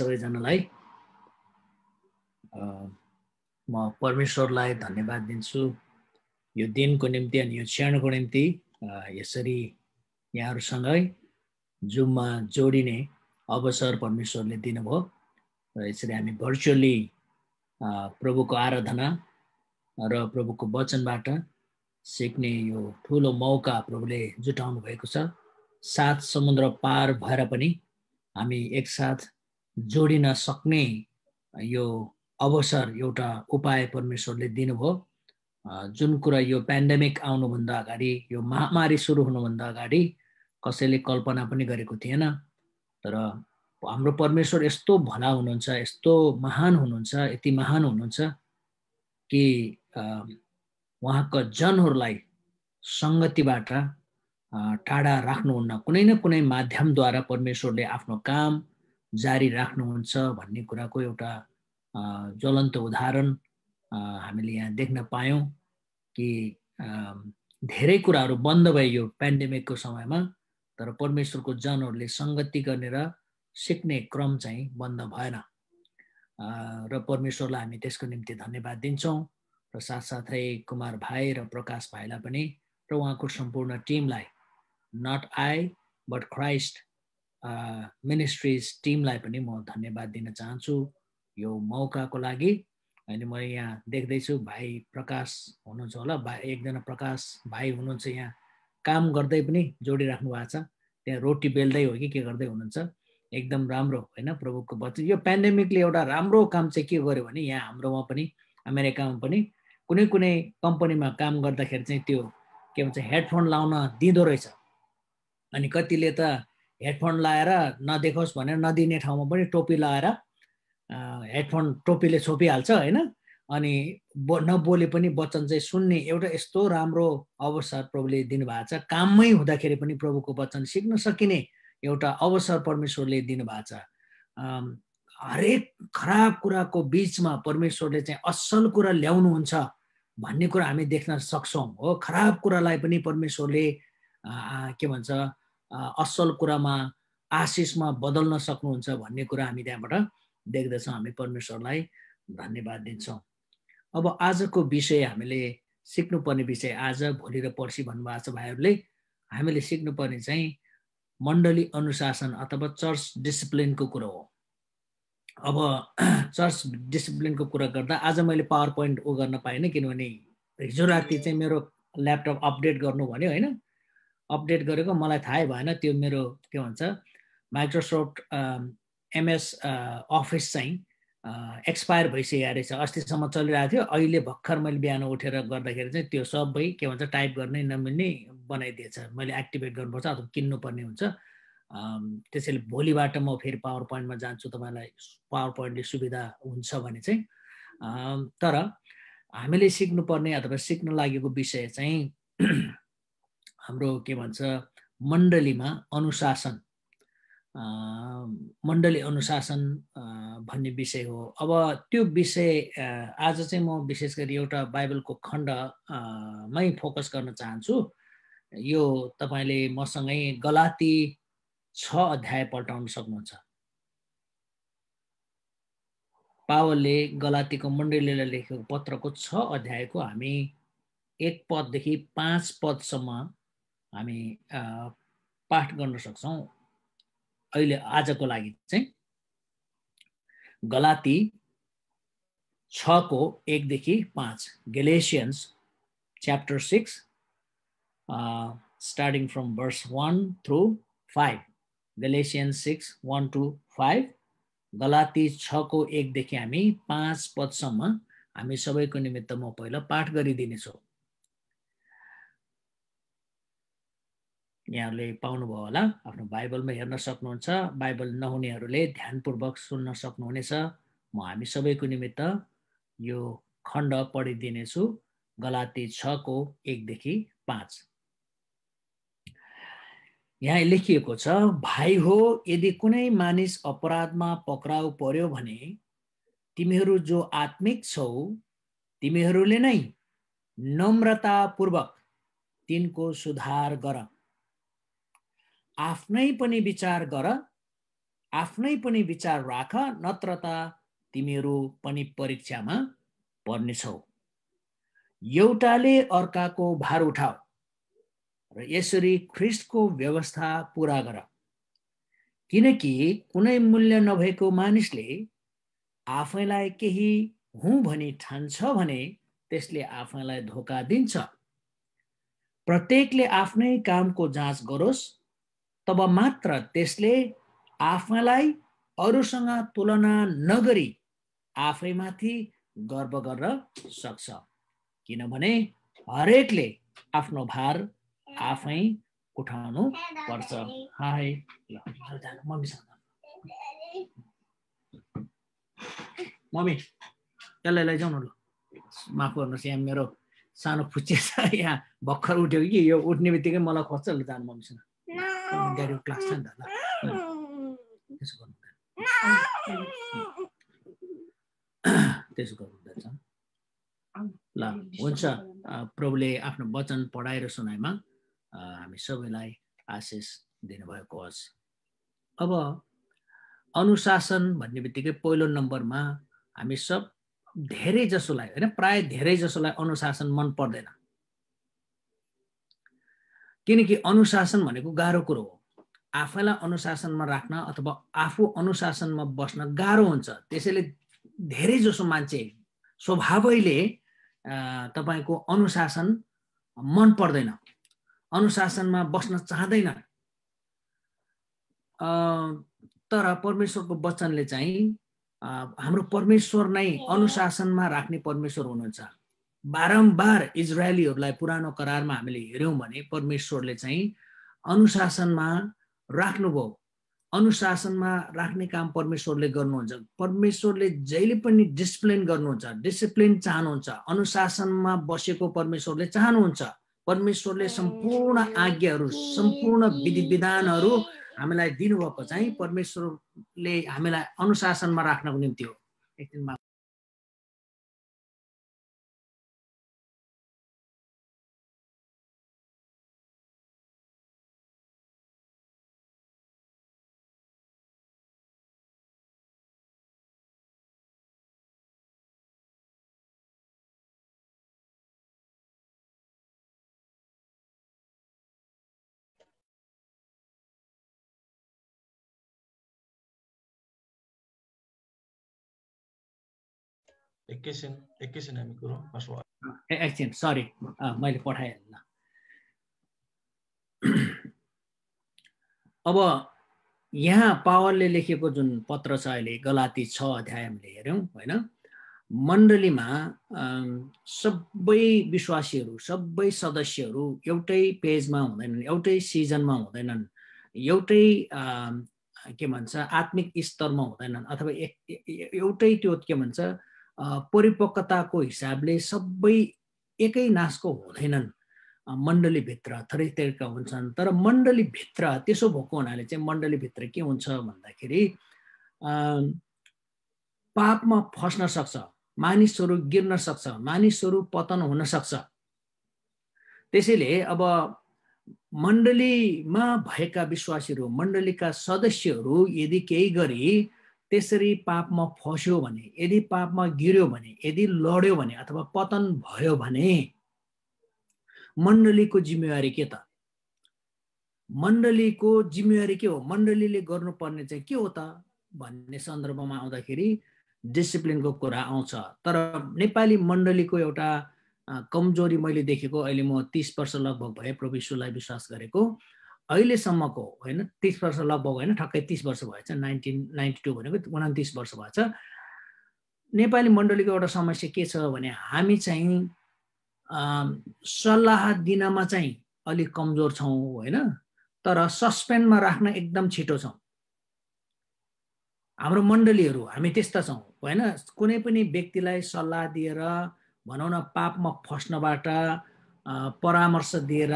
सबैजनालाई म परमेश्वरलाई धन्यवाद दिन्छु यो दिनको निम्ति अनि यो क्षणको निम्ति यसरी यहाँहरूसँगै जुममा जोडिने अवसर परमेश्वरले दिनुभयो र यसरी हामी भर्चुअली प्रभुको आराधना र प्रभुको वचनबाट सिक्ने यो ठुलो मौका प्रभुले जुटाउनु भएको छ सात समुद्र पार भएर पनि हामी एकसाथ जोडिन सक्ने यो अवसर एउटा उपाय परमेश्वरले दिनुभयो जुन कुरा यो पेन्डेमिक आउनुभन्दा अगाडि यो महामारी सुरु हुनुभन्दा अगाडि कसैले कल्पना पनि गरेको थिएन तर हाम्रो परमेश्वर यस्तो भला हुनुहुन्छ यस्तो महान हुनुहुन्छ यति महान हुनुहुन्छ कि उहाँका जनहरूलाई सङ्गतिबाट टाढा राख्नुहुन्न कुनै न कुनै माध्यमद्वारा परमेश्वरले आफ्नो काम जारी राख्नुहुन्छ भन्ने कुराको एउटा ज्वलन्त उदाहरण हामीले यहाँ देख्न पायौँ कि धेरै कुराहरू बन्द भयो यो पेन्डेमिकको समयमा तर परमेश्वरको जनहरूले सङ्गति गर्ने र सिक्ने क्रम चाहिँ बन्द भएन र परमेश्वरलाई हामी त्यसको निम्ति धन्यवाद दिन्छौँ र साथसाथै कुमार भाइ र प्रकाश भाइलाई पनि र उहाँको सम्पूर्ण टिमलाई not I but Christ ministries टिमलाई पनि म धन्यवाद दिन चाहन्छु यो मौकाको लागि अनि म यहाँ देख्दैछु भाइ प्रकाश हुनुहुन्छ होला भाइ एकजना प्रकाश भाइ हुनुहुन्छ यहाँ काम गर्दै पनि जोडिराख्नु भएको छ त्यहाँ रोटी बेल्दै हो कि के गर्दै हुनुहुन्छ एकदम राम्रो होइन प्रभुको बच्चा यो पेन्डेमिकले एउटा राम्रो काम चाहिँ के गर्यो भने यहाँ हाम्रोमा पनि अमेरिकामा पनि कुनै कुनै कम्पनीमा काम गर्दाखेरि चाहिँ त्यो के भन्छ हेडफोन लाउन दिँदो रहेछ अनि कतिले त हेडफोन लगाएर नदेखोस् भनेर नदिने ठाउँमा पनि टोपी लगाएर हेडफोन टोपीले छोपिहाल्छ होइन अनि बो नबोले पनि वचन चाहिँ सुन्ने एउटा यस्तो राम्रो अवसर प्रभुले दिनुभएको छ काममै हुँदाखेरि पनि प्रभुको वचन सिक्न सकिने एउटा अवसर परमेश्वरले दिनुभएको छ हरेक खराब कुराको बिचमा परमेश्वरले चाहिँ असल कुरा ल्याउनुहुन्छ भन्ने कुरा हामी देख्न सक्छौँ हो खराब कुरालाई पनि परमेश्वरले के भन्छ असल कुरामा आशिषमा बदल्न सक्नुहुन्छ भन्ने कुरा हामी त्यहाँबाट देख्दछौँ हामी परमेश्वरलाई धन्यवाद दिन्छौँ अब आजको विषय हामीले सिक्नुपर्ने विषय आज भोलि र पर्सि भन्नुभएको छ भाइहरूले हामीले सिक्नुपर्ने चाहिँ मण्डली अनुशासन अथवा चर्च डिसिप्लिनको कुरो हो अब चर्च डिसिप्लिनको कुरा गर्दा आज मैले पावर पोइन्ट ऊ गर्न पाइनँ किनभने हिजो राति चाहिँ मेरो ल्यापटप अपडेट गर्नु भन्यो होइन अपडेट गरेको मलाई थाहै भएन त्यो मेरो के भन्छ माइक्रोसफ्ट एमएस अफिस चाहिँ एक्सपायर भइसकेको रहेछ अस्तिसम्म चलिरहेको थियो अहिले भर्खर मैले बिहान उठेर गर्दाखेरि चाहिँ त्यो सबै के भन्छ टाइप गर्नै नमिल्ने बनाइदिएछ मैले एक्टिभेट गर्नुपर्छ अथवा किन्नुपर्ने हुन्छ त्यसैले भोलिबाट म फेरि पावर पोइन्टमा जान्छु तपाईँलाई पावर पोइन्टले सुविधा हुन्छ भने चाहिँ तर हामीले सिक्नुपर्ने अथवा सिक्न लागेको विषय चाहिँ हाम्रो के भन्छ मण्डलीमा अनुशासन मण्डली अनुशासन भन्ने विषय हो अब त्यो विषय आज चाहिँ म विशेष गरी एउटा बाइबलको खण्डमै फोकस गर्न चाहन्छु यो तपाईँले मसँगै गलाती छ अध्याय पल्टाउन सक्नुहुन्छ पावलले गलातीको मण्डलीलाई लेखेको पत्रको छ अध्यायको हामी एक पददेखि पाँच पदसम्म हामी पाठ गर्न सक्छौँ अहिले आजको लागि चाहिँ गलाती छको एकदेखि पाँच Galatians chapter six starting from verse one through five Galatians six one to five गलाती छको एकदेखि हामी पाँच पदसम्म हामी सबैको निमित्त म पहिला पाठ गरिदिनेछौँ यहाँहरूले पाउनुभयो होला आफ्नो बाइबलमा हेर्न सक्नुहुन्छ बाइबल नहुनेहरूले ध्यानपूर्वक सुन्न सक्नुहुनेछ म हामी सबैको निमित्त यो खण्ड पढिदिनेछु गलाती छको एकदेखि पाँच यहाँ लेखिएको छ भाइ हो यदि कुनै मानिस अपराधमा पक्राउ पर्यो भने तिमीहरू जो आत्मिक छौ तिमीहरूले नै नम्रतापूर्वक तिनको सुधार गर आफ्नै पनि विचार गर आफ्नै पनि विचार राख नत्र त तिमीहरू पनि परीक्षामा पर्नेछौ एउटाले अर्काको भार उठाऊ र यसरी ख्रिस्टको व्यवस्था पुरा गर किनकि कुनै मूल्य नभएको मानिसले आफैलाई केही हुँ भनी ठान्छ भने त्यसले आफैलाई धोका दिन्छ प्रत्येकले आफ्नै कामको जाँच गरोस् तब मात्र त्यसले आफैलाई अरूसँग तुलना नगरी आफैमाथि गर्व गर्न सक्छ किनभने हरेकले आफ्नो भार आफै उठाउनु पर्छ मम्मी यसलाई लैजाउनु ल माफ गर्नुहोस् यहाँ मेरो सानो फुच्चे छ यहाँ भर्खर उठ्यो कि यो उठ्ने बित्तिकै मलाई खोज्छ ल जानु मम्मीसँग क्लास त त्यसो गर्नु त्यसो हुँदैछ ल हुन्छ प्रभुले आफ्नो वचन पढाएर सुनाइमा हामी सबैलाई आशिष दिनुभएको होस् अब अनुशासन भन्ने बित्तिकै पहिलो नम्बरमा हामी सब धेरै जसोलाई होइन प्रायः धेरै जसोलाई अनुशासन मन पर्दैन किनकि अनुशासन भनेको गाह्रो कुरो हो आफैलाई अनुशासनमा राख्न अथवा आफू अनुशासनमा बस्न गाह्रो हुन्छ त्यसैले धेरै जसो मान्छे स्वभावैले तपाईँको अनुशासन मन पर्दैन अनुशासनमा बस्न चाहँदैन तर परमेश्वरको वचनले चाहिँ हाम्रो परमेश्वर नै अनुशासनमा राख्ने परमेश्वर हुनुहुन्छ बारम्बार इजरायलीहरूलाई पुरानो करारमा हामीले हेऱ्यौँ भने परमेश्वरले चाहिँ अनुशासनमा राख्नुभयो अनुशासनमा राख्ने काम परमेश्वरले गर्नुहुन्छ परमेश्वरले जहिले पनि डिसिप्लिन गर्नुहुन्छ डिसिप्लिन चाहनुहुन्छ अनुशासनमा बसेको परमेश्वरले चाहनुहुन्छ परमेश्वरले सम्पूर्ण आज्ञाहरू सम्पूर्ण विधि विधानहरू हामीलाई दिनुभएको चाहिँ परमेश्वरले हामीलाई अनुशासनमा राख्नको निम्ति हो एकछिनमा एकैछिन एकैछिन हामी कुरो एकछिन सरी मैले अब यहाँ पावरले लेखेको जुन पत्र छ अहिले गलाती छ अध्याय हामीले हेऱ्यौँ होइन मण्डलीमा सबै विश्वासीहरू सबै सदस्यहरू एउटै पेजमा हुँदैनन् एउटै सिजनमा हुँदैनन् एउटै के भन्छ आत्मिक स्तरमा हुँदैनन् अथवा एउटै त्यो के भन्छ परिपक्वताको हिसाबले सबै एकै नासको हुँदैनन् मण्डलीभित्र थरी थरीका हुन्छन् तर मण्डलीभित्र त्यसो भएको हुनाले चाहिँ मण्डलीभित्र के हुन्छ भन्दाखेरि पापमा फस्न सक्छ मानिसहरू गिर्न सक्छ मानिसहरू पतन हुन सक्छ त्यसैले अब मण्डलीमा भएका विश्वासीहरू मण्डलीका सदस्यहरू यदि केही गरी त्यसरी पापमा फस्यो भने यदि पापमा गिर्यो भने यदि लड्यो भने अथवा पतन भयो भने मण्डलीको जिम्मेवारी के त मण्डलीको जिम्मेवारी के हो मण्डलीले गर्नुपर्ने चाहिँ के हो त भन्ने सन्दर्भमा आउँदाखेरि डिसिप्लिनको कुरा आउँछ तर नेपाली मण्डलीको एउटा कमजोरी मैले देखेको अहिले म तिस वर्ष लगभग भए प्रविश्वलाई विश्वास गरेको अहिलेसम्मको होइन तिस वर्ष लगभग होइन ठक्कै तिस वर्ष भएछ नाइन्टिन नाइन्टी टू भनेको उनातिस वर्ष भएछ नेपाली मण्डलीको एउटा समस्या के छ भने हामी चाहिँ सल्लाह दिनमा चाहिँ अलिक कमजोर छौँ होइन तर सस्पेन्डमा राख्न एकदम छिटो छौँ हाम्रो मण्डलीहरू हामी त्यस्ता छौँ होइन कुनै पनि व्यक्तिलाई सल्लाह दिएर भनौँ न पापमा फस्नबाट परामर्श दिएर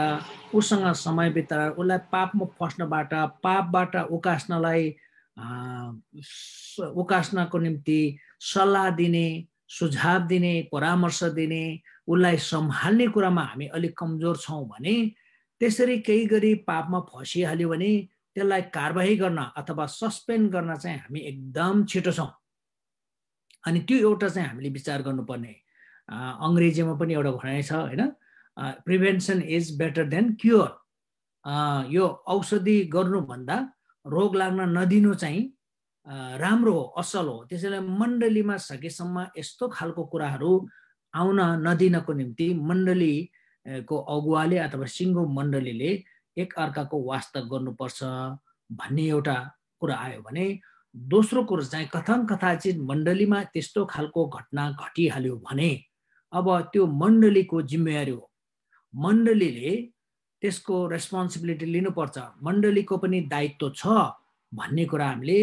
उसँग समय बिताएर उसलाई पापमा फस्नबाट पापबाट उकास्नलाई उकास्नको निम्ति सल्लाह दिने सुझाव दिने परामर्श दिने उसलाई सम्हाल्ने कुरामा हामी अलिक कमजोर छौँ भने त्यसरी केही गरी पापमा फसिहाल्यो भने त्यसलाई कारवाही गर्न अथवा सस्पेन्ड गर्न चाहिँ हामी एकदम छिटो छौँ अनि त्यो एउटा चाहिँ हामीले विचार गर्नुपर्ने अङ्ग्रेजीमा पनि एउटा भनाइ छ होइन prevention is better than cure यो औषधि गर्नुभन्दा रोग लाग्न नदिनु चाहिँ uh, राम्रो हो असल हो त्यसैले मण्डलीमा सकेसम्म यस्तो खालको कुराहरू आउन नदिनको निम्ति मण्डलीको uh, अगुवाले अथवा सिङ्गो मण्डलीले एक अर्काको वास्तव गर्नुपर्छ भन्ने एउटा कुरा आयो भने दोस्रो कुरो चाहिँ कथन कथाचित मण्डलीमा त्यस्तो खालको घटना घटिहाल्यो भने अब त्यो मण्डलीको जिम्मेवारी हो मण्डलीले त्यसको रेस्पोन्सिबिलिटी लिनुपर्छ मण्डलीको पनि दायित्व छ भन्ने कुरा हामीले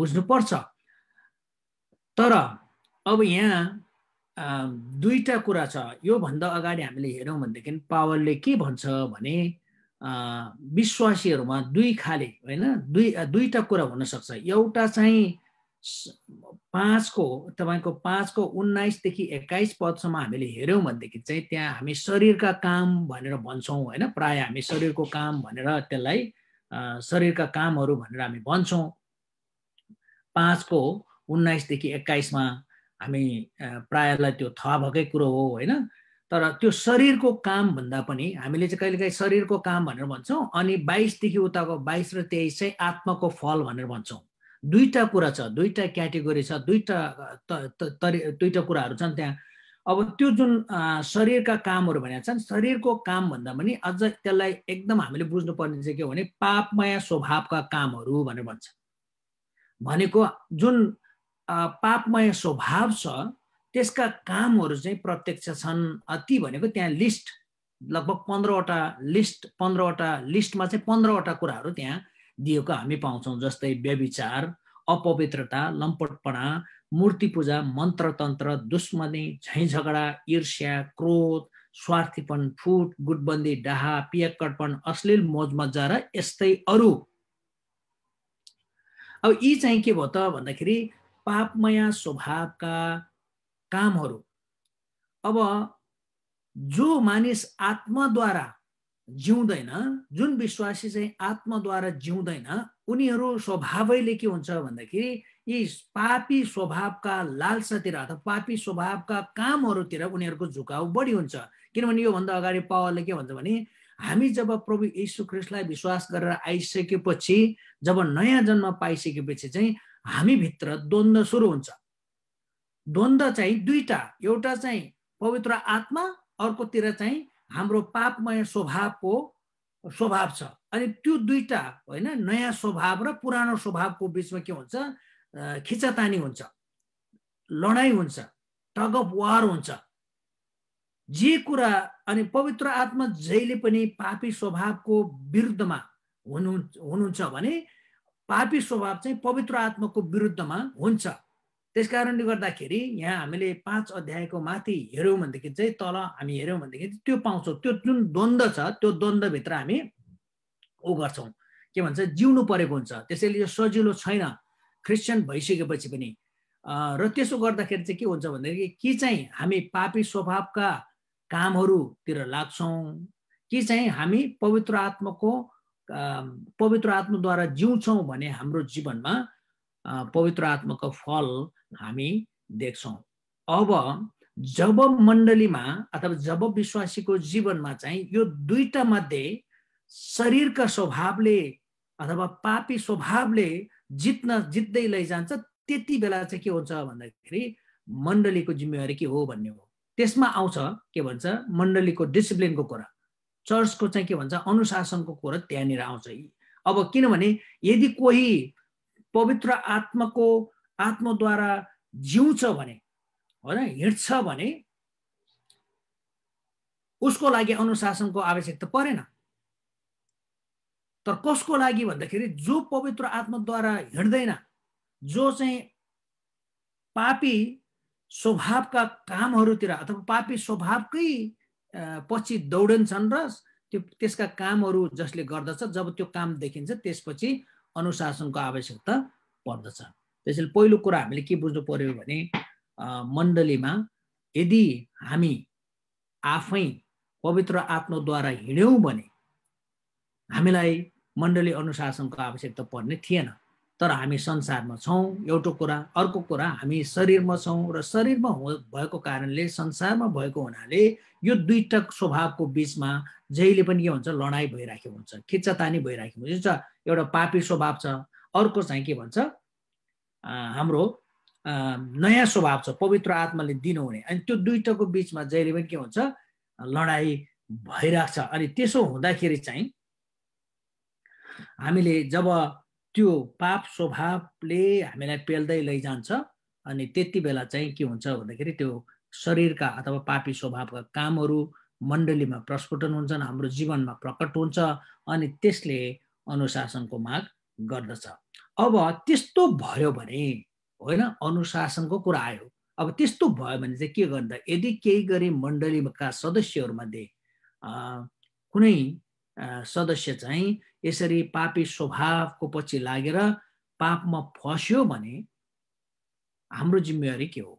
बुझ्नुपर्छ तर अब यहाँ दुईवटा कुरा छ योभन्दा अगाडि हामीले हेऱ्यौँ भनेदेखि पावरले के भन्छ भने विश्वासीहरूमा दुई खाले होइन दुई दुईवटा कुरा हुनसक्छ एउटा चाहिँ पाँचको तपाईँको पाँचको उन्नाइसदेखि एक्काइस पदसम्म हामीले हेऱ्यौँ भनेदेखि चाहिँ त्यहाँ हामी शरीरका काम भनेर भन्छौँ होइन प्रायः हामी शरीरको काम भनेर त्यसलाई शरीरका कामहरू भनेर हामी भन्छौँ पाँचको उन्नाइसदेखि एक्काइसमा हामी प्रायलाई त्यो थाहा भएकै कुरो हो होइन तर त्यो शरीरको काम भन्दा पनि हामीले चाहिँ कहिलेकाहीँ शरीरको काम भनेर भन्छौँ अनि बाइसदेखि उताको बाइस र तेइस चाहिँ आत्माको फल भनेर भन्छौँ दुईवटा कुरा छ दुईवटा क्याटेगोरी छ दुईवटा तरि दुईवटा कुराहरू छन् त्यहाँ अब त्यो जुन शरीरका कामहरू भनेका छन् शरीरको काम भन्दा पनि अझ त्यसलाई एकदम हामीले बुझ्नुपर्ने चाहिँ के हो भने पापमय स्वभावका कामहरू भनेर भन्छ भनेको जुन पापमय स्वभाव छ त्यसका कामहरू चाहिँ प्रत्यक्ष छन् अति भनेको त्यहाँ लिस्ट लगभग पन्ध्रवटा लिस्ट पन्ध्रवटा लिस्टमा चाहिँ पन्ध्रवटा कुराहरू त्यहाँ दिएको हामी पाउँछौँ जस्तै व्यविचार अपवित्रता लम्पटपना मूर्ति पूजा मन्त्रतन्त्र दुश्मनी झैँ झगडा ईर्ष्या क्रोध स्वार्थीपन फुट गुटबन्दी डाहा पियक्कडपन अश्लील मोज मजा र यस्तै अरू अब यी चाहिँ के भयो त भन्दाखेरि पापमय स्वभावका कामहरू अब जो मानिस आत्माद्वारा जिउँदैन जुन विश्वासी चाहिँ आत्माद्वारा जिउँदैन उनीहरू स्वभावैले के हुन्छ भन्दाखेरि यी पापी स्वभावका लालसातिर अथवा पापी स्वभावका कामहरूतिर उनीहरूको झुकाउ बढी हुन्छ किनभने योभन्दा अगाडि पावरले के भन्छ भने हामी जब प्रभु यीशु ख्रिस्टलाई विश्वास गरेर आइसकेपछि जब नयाँ जन्म पाइसकेपछि चाहिँ हामीभित्र द्वन्द्व सुरु हुन्छ द्वन्द्व चाहिँ दुईटा एउटा चाहिँ पवित्र आत्मा अर्कोतिर चाहिँ हाम्रो पापमय स्वभावको स्वभाव छ अनि त्यो दुईवटा होइन नयाँ स्वभाव र पुरानो स्वभावको बिचमा के हुन्छ खिचातानी हुन्छ लडाइँ हुन्छ टग अफ वार हुन्छ जे कुरा अनि पवित्र आत्मा जहिले पनि पापी स्वभावको विरुद्धमा हुनु हुनुहुन्छ भने पापी स्वभाव चाहिँ पवित्र आत्माको विरुद्धमा हुन्छ त्यस कारणले गर्दाखेरि यहाँ हामीले पाँच अध्यायको माथि हेऱ्यौँ भनेदेखि चाहिँ तल हामी हेऱ्यौँ भनेदेखि त्यो पाउँछौँ त्यो जुन द्वन्द्व छ त्यो द्वन्द्वभित्र हामी ऊ गर्छौँ के भन्छ जिउनु परेको हुन्छ त्यसैले यो सजिलो छैन क्रिस्चियन भइसकेपछि पनि र त्यसो गर्दाखेरि चाहिँ के हुन्छ भनेदेखि कि चाहिँ हामी पापी स्वभावका कामहरूतिर लाग्छौँ कि चाहिँ हामी पवित्र आत्माको पवित्र आत्माद्वारा जिउँछौँ भने हाम्रो जीवनमा पवित्र आत्माको फल हामी देख्छौँ अब जब मण्डलीमा अथवा जब विश्वासीको जीवनमा चाहिँ यो दुईटा मध्ये शरीरका स्वभावले अथवा पापी स्वभावले जित्न जित्दै लैजान्छ त्यति बेला चाहिँ के हुन्छ भन्दाखेरि मण्डलीको जिम्मेवारी के हो भन्ने हो त्यसमा आउँछ के भन्छ मण्डलीको डिसिप्लिनको कुरा चर्चको चाहिँ के भन्छ अनुशासनको कुरा त्यहाँनिर आउँछ अब किनभने यदि कोही पवित्र आत्माको आत्माद्वारा जिउँछ भने होइन हिँड्छ भने उसको लागि अनुशासनको आवश्यकता परेन तर कसको लागि भन्दाखेरि जो पवित्र आत्माद्वारा हिँड्दैन जो चाहिँ पापी स्वभावका कामहरूतिर अथवा पापी स्वभावकै पछि दौडन्छन् र त्यो त्यसका कामहरू जसले गर्दछ जब त्यो काम देखिन्छ त्यसपछि अनुशासनको आवश्यकता पर्दछ त्यसैले पहिलो कुरा हामीले के बुझ्नु पर्यो भने मण्डलीमा यदि हामी आफै पवित्र आत्माद्वारा हिँड्यौँ भने हामीलाई मण्डली अनुशासनको आवश्यकता पर्ने थिएन तर हामी संसारमा छौँ एउटा कुरा अर्को कुरा हामी शरीरमा छौँ र शरीरमा भएको कारणले संसारमा भएको हुनाले यो दुईवटा स्वभावको बिचमा जहिले पनि के हुन्छ लडाइँ भइराखेको हुन्छ खिच्चातानी भइराखेको हुन्छ एउटा पापी स्वभाव छ अर्को चाहिँ के भन्छ हाम्रो नयाँ स्वभाव छ पवित्र आत्माले दिनुहुने अनि त्यो दुइटाको बिचमा जहिले पनि के हुन्छ लडाइँ भइरहेको छ अनि त्यसो हुँदाखेरि चाहिँ हामीले जब त्यो पाप स्वभावले हामीलाई पेल्दै लैजान्छ अनि त्यति बेला चाहिँ के हुन्छ भन्दाखेरि त्यो शरीरका अथवा पापी स्वभावका कामहरू मण्डलीमा प्रस्फुटन हुन्छन् हाम्रो जीवनमा प्रकट हुन्छ अनि त्यसले अनुशासनको माग गर्दछ अब त्यस्तो भयो भने होइन अनुशासनको कुरा आयो अब त्यस्तो भयो भने चाहिँ के गर्दा यदि केही गरी मण्डलीका सदस्यहरूमध्ये कुनै सदस्य चाहिँ यसरी पापी स्वभावको पछि लागेर पापमा फस्यो भने हाम्रो जिम्मेवारी के हो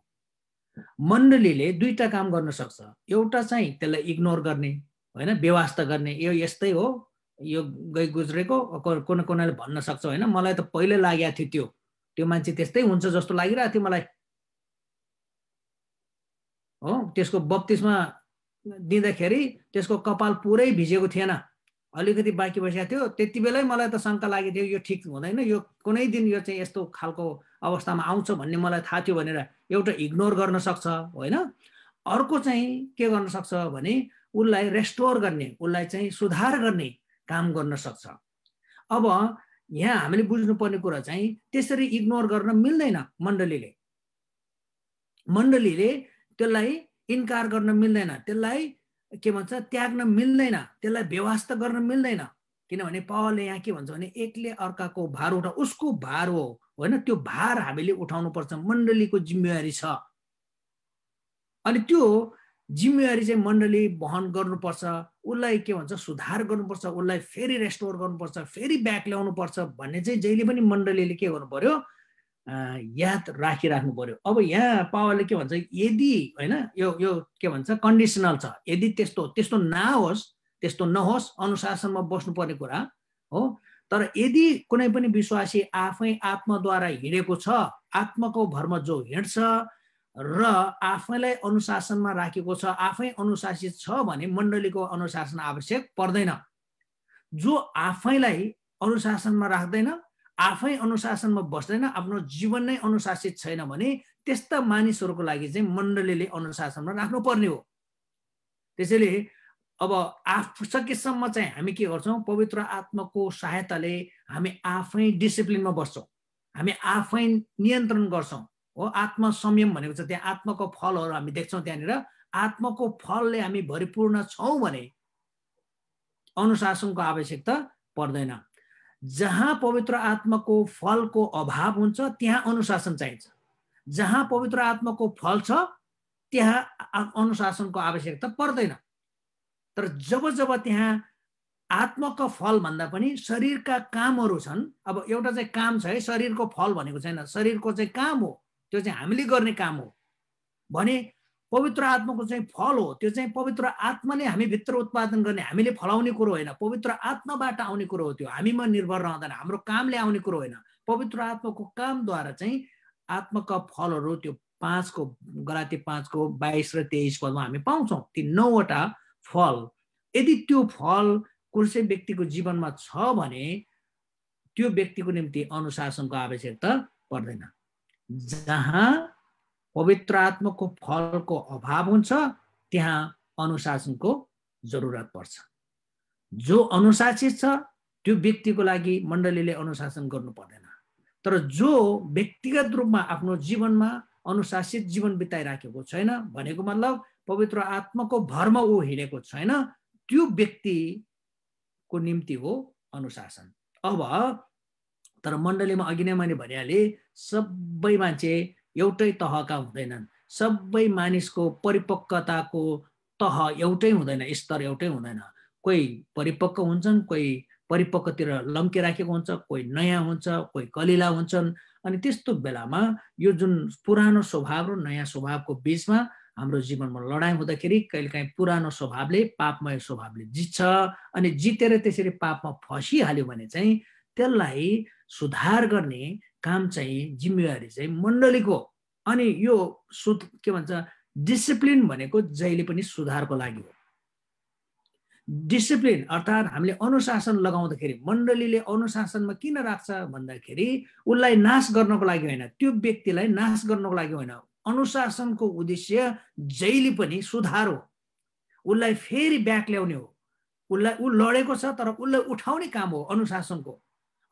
मण्डलीले दुईवटा काम गर्न सक्छ एउटा चाहिँ त्यसलाई इग्नोर गर्ने होइन व्यवस्था गर्ने यो यस्तै हो यो गई गुज्रेको कुनै कुनाले भन्न सक्छ होइन मलाई त पहिल्यै लागेको थियो त्यो त्यो मान्छे त्यस्तै हुन्छ जस्तो लागिरहेको थियो मलाई हो त्यसको बत्तिसमा दिँदाखेरि त्यसको कपाल पुरै भिजेको थिएन अलिकति बाँकी बसेको थियो त्यति बेलै मलाई त शङ्का लागेको थियो यो ठिक हुँदैन यो कुनै दिन यो चाहिँ यस्तो खालको अवस्थामा आउँछ भन्ने मलाई थाहा थियो भनेर एउटा इग्नोर गर्न सक्छ होइन अर्को चाहिँ के गर्न सक्छ भने उसलाई रेस्टोर गर्ने उसलाई चाहिँ सुधार गर्ने काम गर्न सक्छ अब यहाँ हामीले बुझ्नुपर्ने कुरा चाहिँ त्यसरी इग्नोर गर्न मिल्दैन मण्डलीले मण्डलीले त्यसलाई इन्कार गर्न मिल्दैन त्यसलाई के भन्छ त्याग्न मिल्दैन त्यसलाई व्यवस्था गर्न मिल्दैन किनभने पावरले यहाँ के भन्छ भने एकले अर्काको भार उठा उसको भार हो होइन त्यो भार हामीले उठाउनुपर्छ मण्डलीको जिम्मेवारी छ अनि त्यो जिम्मेवारी चाहिँ मण्डली वहन गर्नुपर्छ उसलाई के भन्छ सुधार गर्नुपर्छ उसलाई फेरि रेस्टोर गर्नुपर्छ फेरि ब्याक ल्याउनु पर्छ भन्ने चाहिँ जहिले पनि मण्डलीले के गर्नु पर्यो याद राखिराख्नु पऱ्यो अब यहाँ पावरले के भन्छ यदि होइन यो यो के भन्छ कन्डिसनल छ यदि त्यस्तो त्यस्तो नहोस् त्यस्तो नहोस् अनुशासनमा बस्नुपर्ने कुरा हो तर यदि कुनै पनि विश्वासी आफै आत्माद्वारा हिँडेको छ आत्माको भरमा जो हिँड्छ र आफैलाई अनुशासनमा राखेको छ आफै अनुशासित छ भने मण्डलीको अनुशासन आवश्यक पर्दैन जो आफैलाई अनुशासनमा राख्दैन आफै अनुशासनमा बस्दैन आफ्नो जीवन नै अनुशासित छैन भने त्यस्ता मानिसहरूको लागि चाहिँ मण्डलीले अनुशासनमा राख्नुपर्ने हो त्यसैले अब आफ सकेसम्म चाहिँ हामी के गर्छौँ पवित्र आत्माको सहायताले हामी आफै डिसिप्लिनमा बस्छौँ हामी आफै नियन्त्रण गर्छौँ हो आत्म संयम भनेको छ त्यहाँ आत्माको फलहरू हामी देख्छौँ त्यहाँनिर आत्माको फलले हामी भरिपूर्ण छौँ भने अनुशासनको आवश्यकता पर्दैन जहाँ पवित्र आत्माको फलको अभाव हुन्छ त्यहाँ अनुशासन चाहिन्छ जहाँ पवित्र आत्माको फल छ त्यहाँ अनुशासनको आवश्यकता पर्दैन तर जब जब त्यहाँ आत्माको फलभन्दा पनि शरीरका कामहरू छन् अब एउटा चाहिँ काम छ है शरीरको फल भनेको छैन शरीरको चाहिँ काम हो त्यो चाहिँ हामीले गर्ने काम हो भने पवित्र आत्माको चाहिँ फल हो त्यो चाहिँ पवित्र आत्माले हामीभित्र उत्पादन गर्ने हामीले फलाउने कुरो होइन पवित्र आत्माबाट आउने कुरो हो त्यो हामीमा निर्भर रहँदैन हाम्रो कामले आउने कुरो होइन पवित्र आत्माको कामद्वारा चाहिँ आत्माका फलहरू त्यो पाँचको गराते पाँचको बाइस र तेइस पदमा हामी पाउँछौँ ती नौवटा फल यदि त्यो फल कसै व्यक्तिको जीवनमा छ भने त्यो व्यक्तिको निम्ति अनुशासनको आवश्यकता पर्दैन जहाँ पवित्र आत्माको फलको अभाव हुन्छ त्यहाँ अनुशासनको जरुरत पर्छ जो अनुशासित छ त्यो व्यक्तिको लागि मण्डलीले अनुशासन गर्नु पर्दैन तर जो व्यक्तिगत रूपमा आफ्नो जीवनमा अनुशासित जीवन बिताइराखेको छैन भनेको मतलब पवित्र आत्माको भरमा ऊ हिँडेको छैन त्यो व्यक्तिको निम्ति हो अनुशासन अब तर मण्डलीमा अघि नै मैले भनिहालेँ सबै मान्छे एउटै तहका हुँदैनन् सबै मानिसको परिपक्वताको तह एउटै हुँदैन स्तर एउटै हुँदैन कोही परिपक्व हुन्छन् कोही परिपक्वतिर लम्किराखेको हुन्छ कोही नयाँ हुन्छ कोही कलिला हुन्छन् अनि त्यस्तो बेलामा यो जुन पुरानो स्वभाव र नयाँ स्वभावको बिचमा हाम्रो जीवनमा लडाइँ हुँदाखेरि कहिलेकाहीँ पुरानो स्वभावले पापमय स्वभावले जित्छ अनि जितेर त्यसरी पापमा फसिहाल्यो भने चाहिँ त्यसलाई सुधार गर्ने काम चाहिँ जिम्मेवारी चाहिँ मण्डलीको अनि यो सु के भन्छ डिसिप्लिन भनेको जहिले पनि सुधारको लागि हो डिसिप्लिन अर्थात् हामीले अनुशासन लगाउँदाखेरि मण्डलीले अनुशासनमा किन राख्छ भन्दाखेरि उसलाई नाश गर्नको लागि होइन त्यो व्यक्तिलाई नाश गर्नको लागि होइन अनुशासनको उद्देश्य जहिले पनि सुधार हो उसलाई फेरि ब्याक ल्याउने हो उसलाई ऊ लडेको छ तर उसलाई उठाउने काम हो अनुशासनको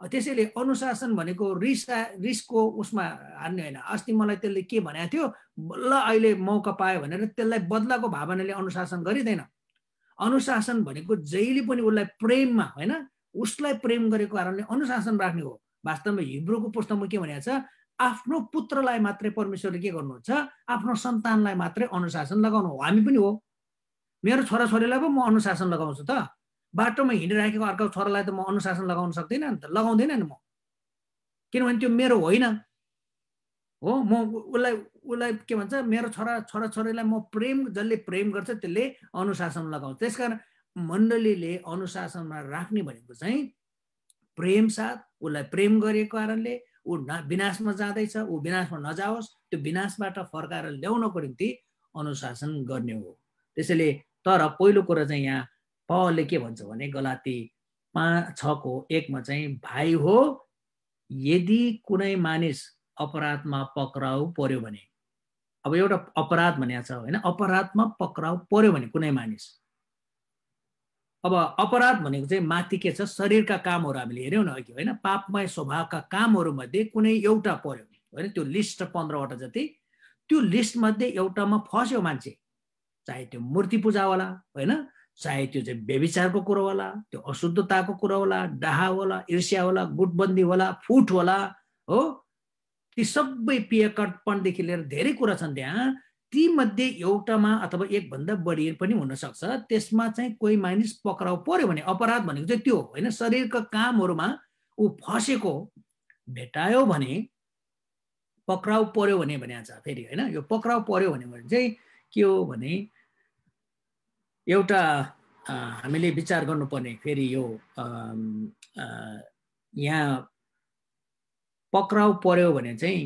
त्यसैले अनुशासन भनेको रिसा रिसको उसमा हान्ने होइन अस्ति मलाई त्यसले के भनेको थियो बल्ल अहिले मौका पायो भनेर त्यसलाई बदलाको भावनाले अनुशासन गरिँदैन अनुशासन भनेको जहिले पनि उसलाई प्रेममा होइन उसलाई प्रेम गरेको कारणले अनुशासन राख्ने हो वास्तवमा हिब्रोको पुस्तकमा के भनेको छ आफ्नो पुत्रलाई मात्रै परमेश्वरले के गर्नुहुन्छ आफ्नो सन्तानलाई मात्रै अनुशासन लगाउनु हो हामी पनि हो मेरो छोराछोरीलाई पो म अनुशासन लगाउँछु त बाटोमा हिँडिराखेको अर्को छोरालाई त म अनुशासन लगाउन सक्दिनँ नि त लगाउँदैन नि म किनभने त्यो मेरो होइन हो म उसलाई उसलाई के भन्छ मेरो छोरा छोरीलाई म प्रेम जसले प्रेम गर्छ त्यसले अनुशासन लगाउँछ त्यस कारण मण्डलीले अनुशासनमा राख्ने भनेको चाहिँ प्रेम साथ उसलाई प्रेम गरेको कारणले ऊ न विनाशमा जाँदैछ ऊ विनाशमा नजाओस् त्यो विनाशबाट फर्काएर ल्याउनको निम्ति अनुशासन गर्ने हो त्यसैले तर पहिलो कुरा चाहिँ यहाँ पावलले के भन्छ भने गलाती पाँच छको एकमा चाहिँ भाइ हो यदि कुनै मानिस अपराधमा पक्राउ पर्यो भने अब एउटा अपराध भनेको छ होइन अपराधमा पक्राउ पर्यो भने कुनै मानिस अब अपराध भनेको चाहिँ माथि के छ शरीरका कामहरू हामीले हेऱ्यौँ न अघि होइन पापमय स्वभावका कामहरूमध्ये कुनै एउटा पर्यो होइन त्यो लिस्ट पन्ध्रवटा जति त्यो लिस्टमध्ये एउटामा फस्यो मान्छे चाहे त्यो मूर्ति पूजावाला होइन चाहे त्यो चाहिँ व्यविचारको कुरो होला त्यो अशुद्धताको कुरो होला डाहा होला ईर्ष्या होला गुटबन्दी होला फुट होला हो ती सबै पेयकटपनदेखि लिएर धेरै कुरा छन् त्यहाँ तीमध्ये एउटामा अथवा एकभन्दा बढी पनि हुनसक्छ त्यसमा चाहिँ कोही मानिस पक्राउ पर्यो भने अपराध भनेको चाहिँ त्यो होइन शरीरका कामहरूमा ऊ फसेको भेटायो भने पक्राउ पर्यो भने भनिहाल्छ फेरि होइन यो पक्राउ पर्यो भने चाहिँ के हो भने एउटा हामीले विचार गर्नुपर्ने फेरि यो यहाँ पक्राउ पर्यो भने चाहिँ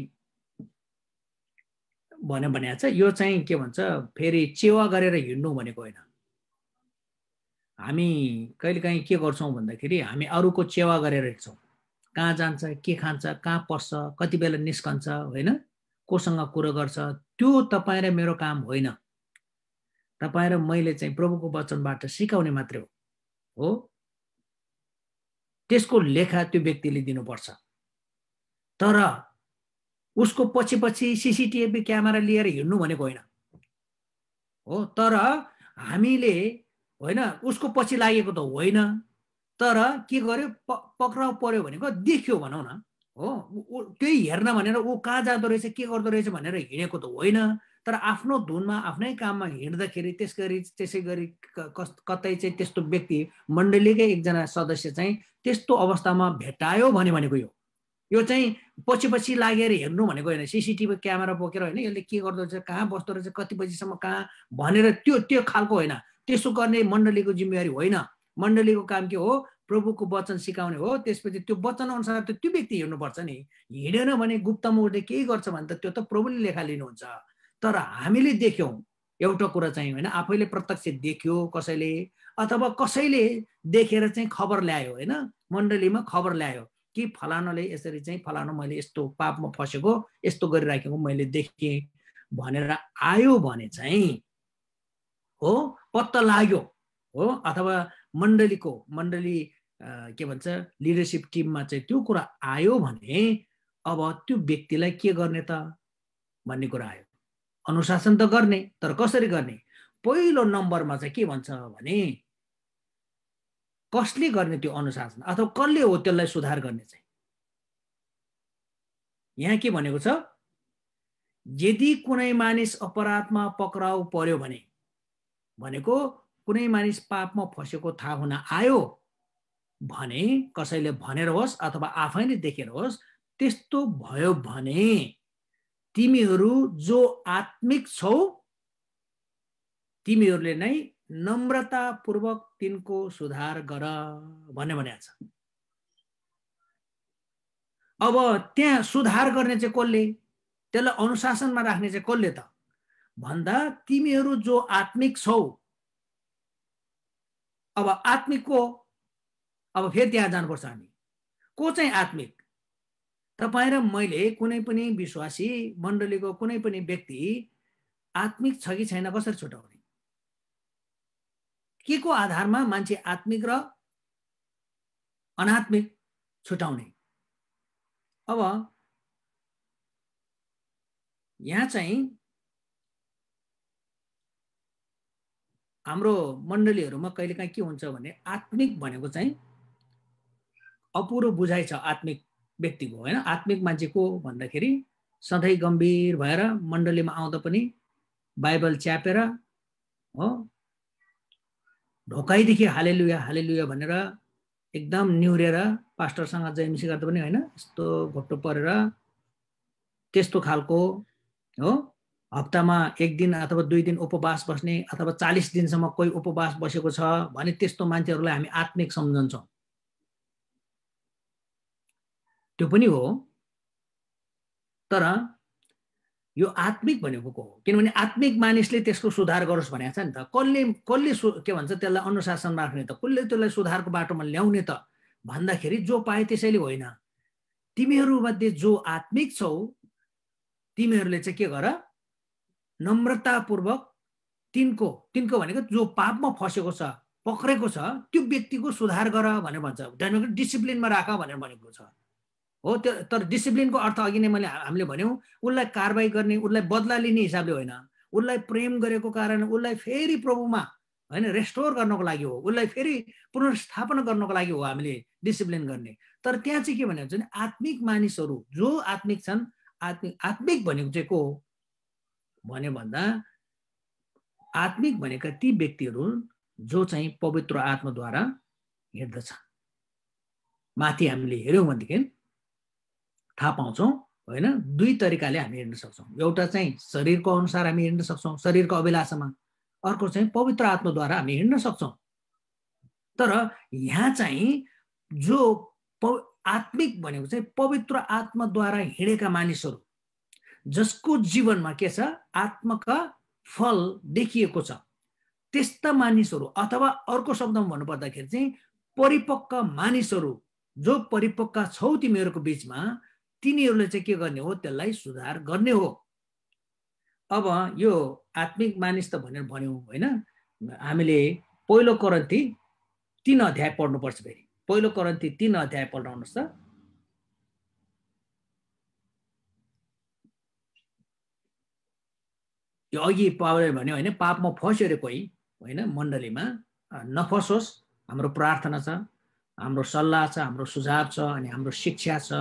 भन्यो भने चाहिँ यो चाहिँ के भन्छ फेरि चेवा गरेर हिँड्नु भनेको होइन हामी कहिलेकाहीँ के गर्छौँ भन्दाखेरि हामी अरूको चेवा गरेर हिँड्छौँ कहाँ जान्छ के खान्छ कहाँ पस्छ कति बेला निस्कन्छ होइन कोसँग कुरो गर्छ त्यो तपाईँ र मेरो काम होइन तपाईँ र मैले चाहिँ प्रभुको वचनबाट सिकाउने मात्रै हो त्यसको लेखा त्यो व्यक्तिले दिनुपर्छ तर उसको पछि पछि सिसिटिभी क्यामेरा लिएर हिँड्नु भनेको होइन हो तर हामीले होइन उसको पछि लागेको त होइन तर के गर्यो प पक्राउ पर्यो भनेको देख्यो भनौँ न हो त्यही हेर्न भनेर ऊ कहाँ जाँदो रहेछ के गर्दो रहेछ भनेर हिँडेको त होइन तर आफ्नो धुनमा आफ्नै काममा हिँड्दाखेरि त्यस गरी त्यसै गरी कतै चाहिँ त्यस्तो व्यक्ति मण्डलीकै एकजना सदस्य चाहिँ त्यस्तो अवस्थामा भेटायो भने भनेको यो यो चाहिँ पछि पछि लागेर हेर्नु भनेको होइन सिसिटिभी क्यामेरा बोकेर होइन यसले के गर्दो रहेछ कहाँ बस्दो रहेछ कति बजीसम्म कहाँ भनेर त्यो त्यो खालको होइन त्यसो गर्ने मण्डलीको जिम्मेवारी होइन मण्डलीको काम के हो प्रभुको वचन सिकाउने हो त्यसपछि त्यो वचन अनुसार त त्यो व्यक्ति हिँड्नुपर्छ नि हिँडेन भने गुप्तमा उसले केही गर्छ भने त त्यो त प्रभुले लेखा लिनुहुन्छ तर हामीले देख्यौँ एउटा कुरा चाहिँ होइन आफैले प्रत्यक्ष देख्यो कसैले अथवा कसैले देखेर चाहिँ खबर ल्यायो होइन मण्डलीमा खबर ल्यायो कि फलानाले यसरी चाहिँ फलानु मैले यस्तो पापमा फसेको यस्तो गरिराखेको मैले देखेँ भनेर आयो भने चाहिँ हो पत्ता लाग्यो हो अथवा मण्डलीको मण्डली के भन्छ लिडरसिप टिममा चाहिँ त्यो कुरा आयो भने अब त्यो व्यक्तिलाई के गर्ने त भन्ने कुरा आयो अनुशासन त गर्ने तर कसरी गर्ने पहिलो नम्बरमा चाहिँ के भन्छ भने कसले गर्ने त्यो अनुशासन अथवा कसले हो त्यसलाई सुधार गर्ने चाहिँ यहाँ के भनेको छ यदि कुनै मानिस अपराधमा पक्राउ पर्यो भने भनेको कुनै मानिस पापमा फसेको थाहा हुन आयो भने कसैले भनेर होस् अथवा आफैले देखेर होस् त्यस्तो भयो भने तिमीहरू जो आत्मिक छौ तिमीहरूले नै नम्रतापूर्वक तिनको सुधार गर भन्ने भनेको छ अब त्यहाँ सुधार गर्ने चाहिँ कसले त्यसलाई अनुशासनमा राख्ने चाहिँ कसले त भन्दा तिमीहरू जो आत्मिक छौ अब आत्मिक को अब फेरि त्यहाँ जानुपर्छ हामी को चाहिँ आत्मिक तपाईँ र मैले कुनै पनि विश्वासी मण्डलीको कुनै पनि व्यक्ति आत्मिक छ कि छैन कसरी छुट्याउने के को आधारमा मान्छे आत्मिक र अनात्मिक छुट्याउने अब यहाँ चाहिँ हाम्रो मण्डलीहरूमा कहिलेकाहीँ के हुन्छ भने आत्मिक भनेको चाहिँ अपुरो बुझाइ छ आत्मिक व्यक्तिको होइन आत्मिक मान्छेको भन्दाखेरि सधैँ गम्भीर भएर मण्डलीमा आउँदा पनि बाइबल च्यापेर हो ढोकाइदेखि हाले लुया हाले लुया भनेर एकदम निहुरेर पास्टरसँग जयमिसी गर्दा पनि होइन यस्तो घोप्टो परेर त्यस्तो खालको हो हप्तामा एक दिन अथवा दुई दिन उपवास बस्ने अथवा चालिस दिनसम्म कोही उपवास बसेको छ भने त्यस्तो मान्छेहरूलाई हामी आत्मिक सम्झन्छौँ त्यो पनि हो तर यो आत्मिक भनेको को हो किनभने आत्मिक मानिसले त्यसको सुधार गरोस् भनेको छ नि त कसले कसले के भन्छ त्यसलाई अनुशासन राख्ने त कसले त्यसलाई सुधारको बाटोमा ल्याउने त भन्दाखेरि जो पाए त्यसैले होइन तिमीहरूमध्ये जो आत्मिक छौ तिमीहरूले चाहिँ के गर नम्रतापूर्वक तिनको तिनको भनेको जो पापमा फसेको छ पक्रेको छ त्यो व्यक्तिको सुधार गर भनेर भन्छ त्यहाँदेखि डिसिप्लिनमा राख भनेर भनेको छ हो त्यो तर डिसिप्लिनको अर्थ अघि नै मैले हामीले भन्यौँ उसलाई कारवाही गर्ने उसलाई बदला लिने हिसाबले होइन उसलाई प्रेम गरेको कारण उसलाई फेरि प्रभुमा होइन रेस्टोर गर्नको लागि हो उसलाई फेरि पुनर्स्थापना गर्नको लागि हो हामीले डिसिप्लिन गर्ने तर त्यहाँ चाहिँ के भने छ भने आत्मिक मानिसहरू जो आत्मिक छन् आत्मिक आत्मिक भनेको चाहिँ को हो भन्यो भन्दा आत्मिक भनेका ती व्यक्तिहरू जो चाहिँ पवित्र आत्माद्वारा हिँड्दछन् माथि हामीले हेऱ्यौँ भनेदेखि थाहा पाउँछौँ होइन दुई तरिकाले हामी हेर्न सक्छौँ एउटा चाहिँ शरीरको अनुसार हामी हिँड्न सक्छौँ शरीरको अभिलाषामा अर्को चाहिँ पवित्र आत्माद्वारा हामी हिँड्न सक्छौँ तर यहाँ चाहिँ जो प आत्मिक भनेको चाहिँ पवित्र आत्माद्वारा हिँडेका मानिसहरू जसको जीवनमा के छ आत्मका फल देखिएको छ त्यस्ता मानिसहरू अथवा अर्को शब्दमा भन्नुपर्दाखेरि चाहिँ परिपक्व मानिसहरू जो परिपक्व छौ तिमीहरूको बिचमा तिनीहरूले चाहिँ के गर्ने हो त्यसलाई सुधार गर्ने हो अब यो आत्मिक मानिस त भनेर भन्यौँ होइन हामीले पहिलो करन्ती तिन अध्याय पढ्नुपर्छ फेरि पहिलो करन्ती तिन अध्याय पढाउनुहोस् त यो अघि पावले भन्यो होइन पापमा फस्यो अरे कोही होइन मण्डलीमा नफसोस् हाम्रो प्रार्थना छ हाम्रो सल्लाह छ हाम्रो सुझाव छ अनि हाम्रो शिक्षा छ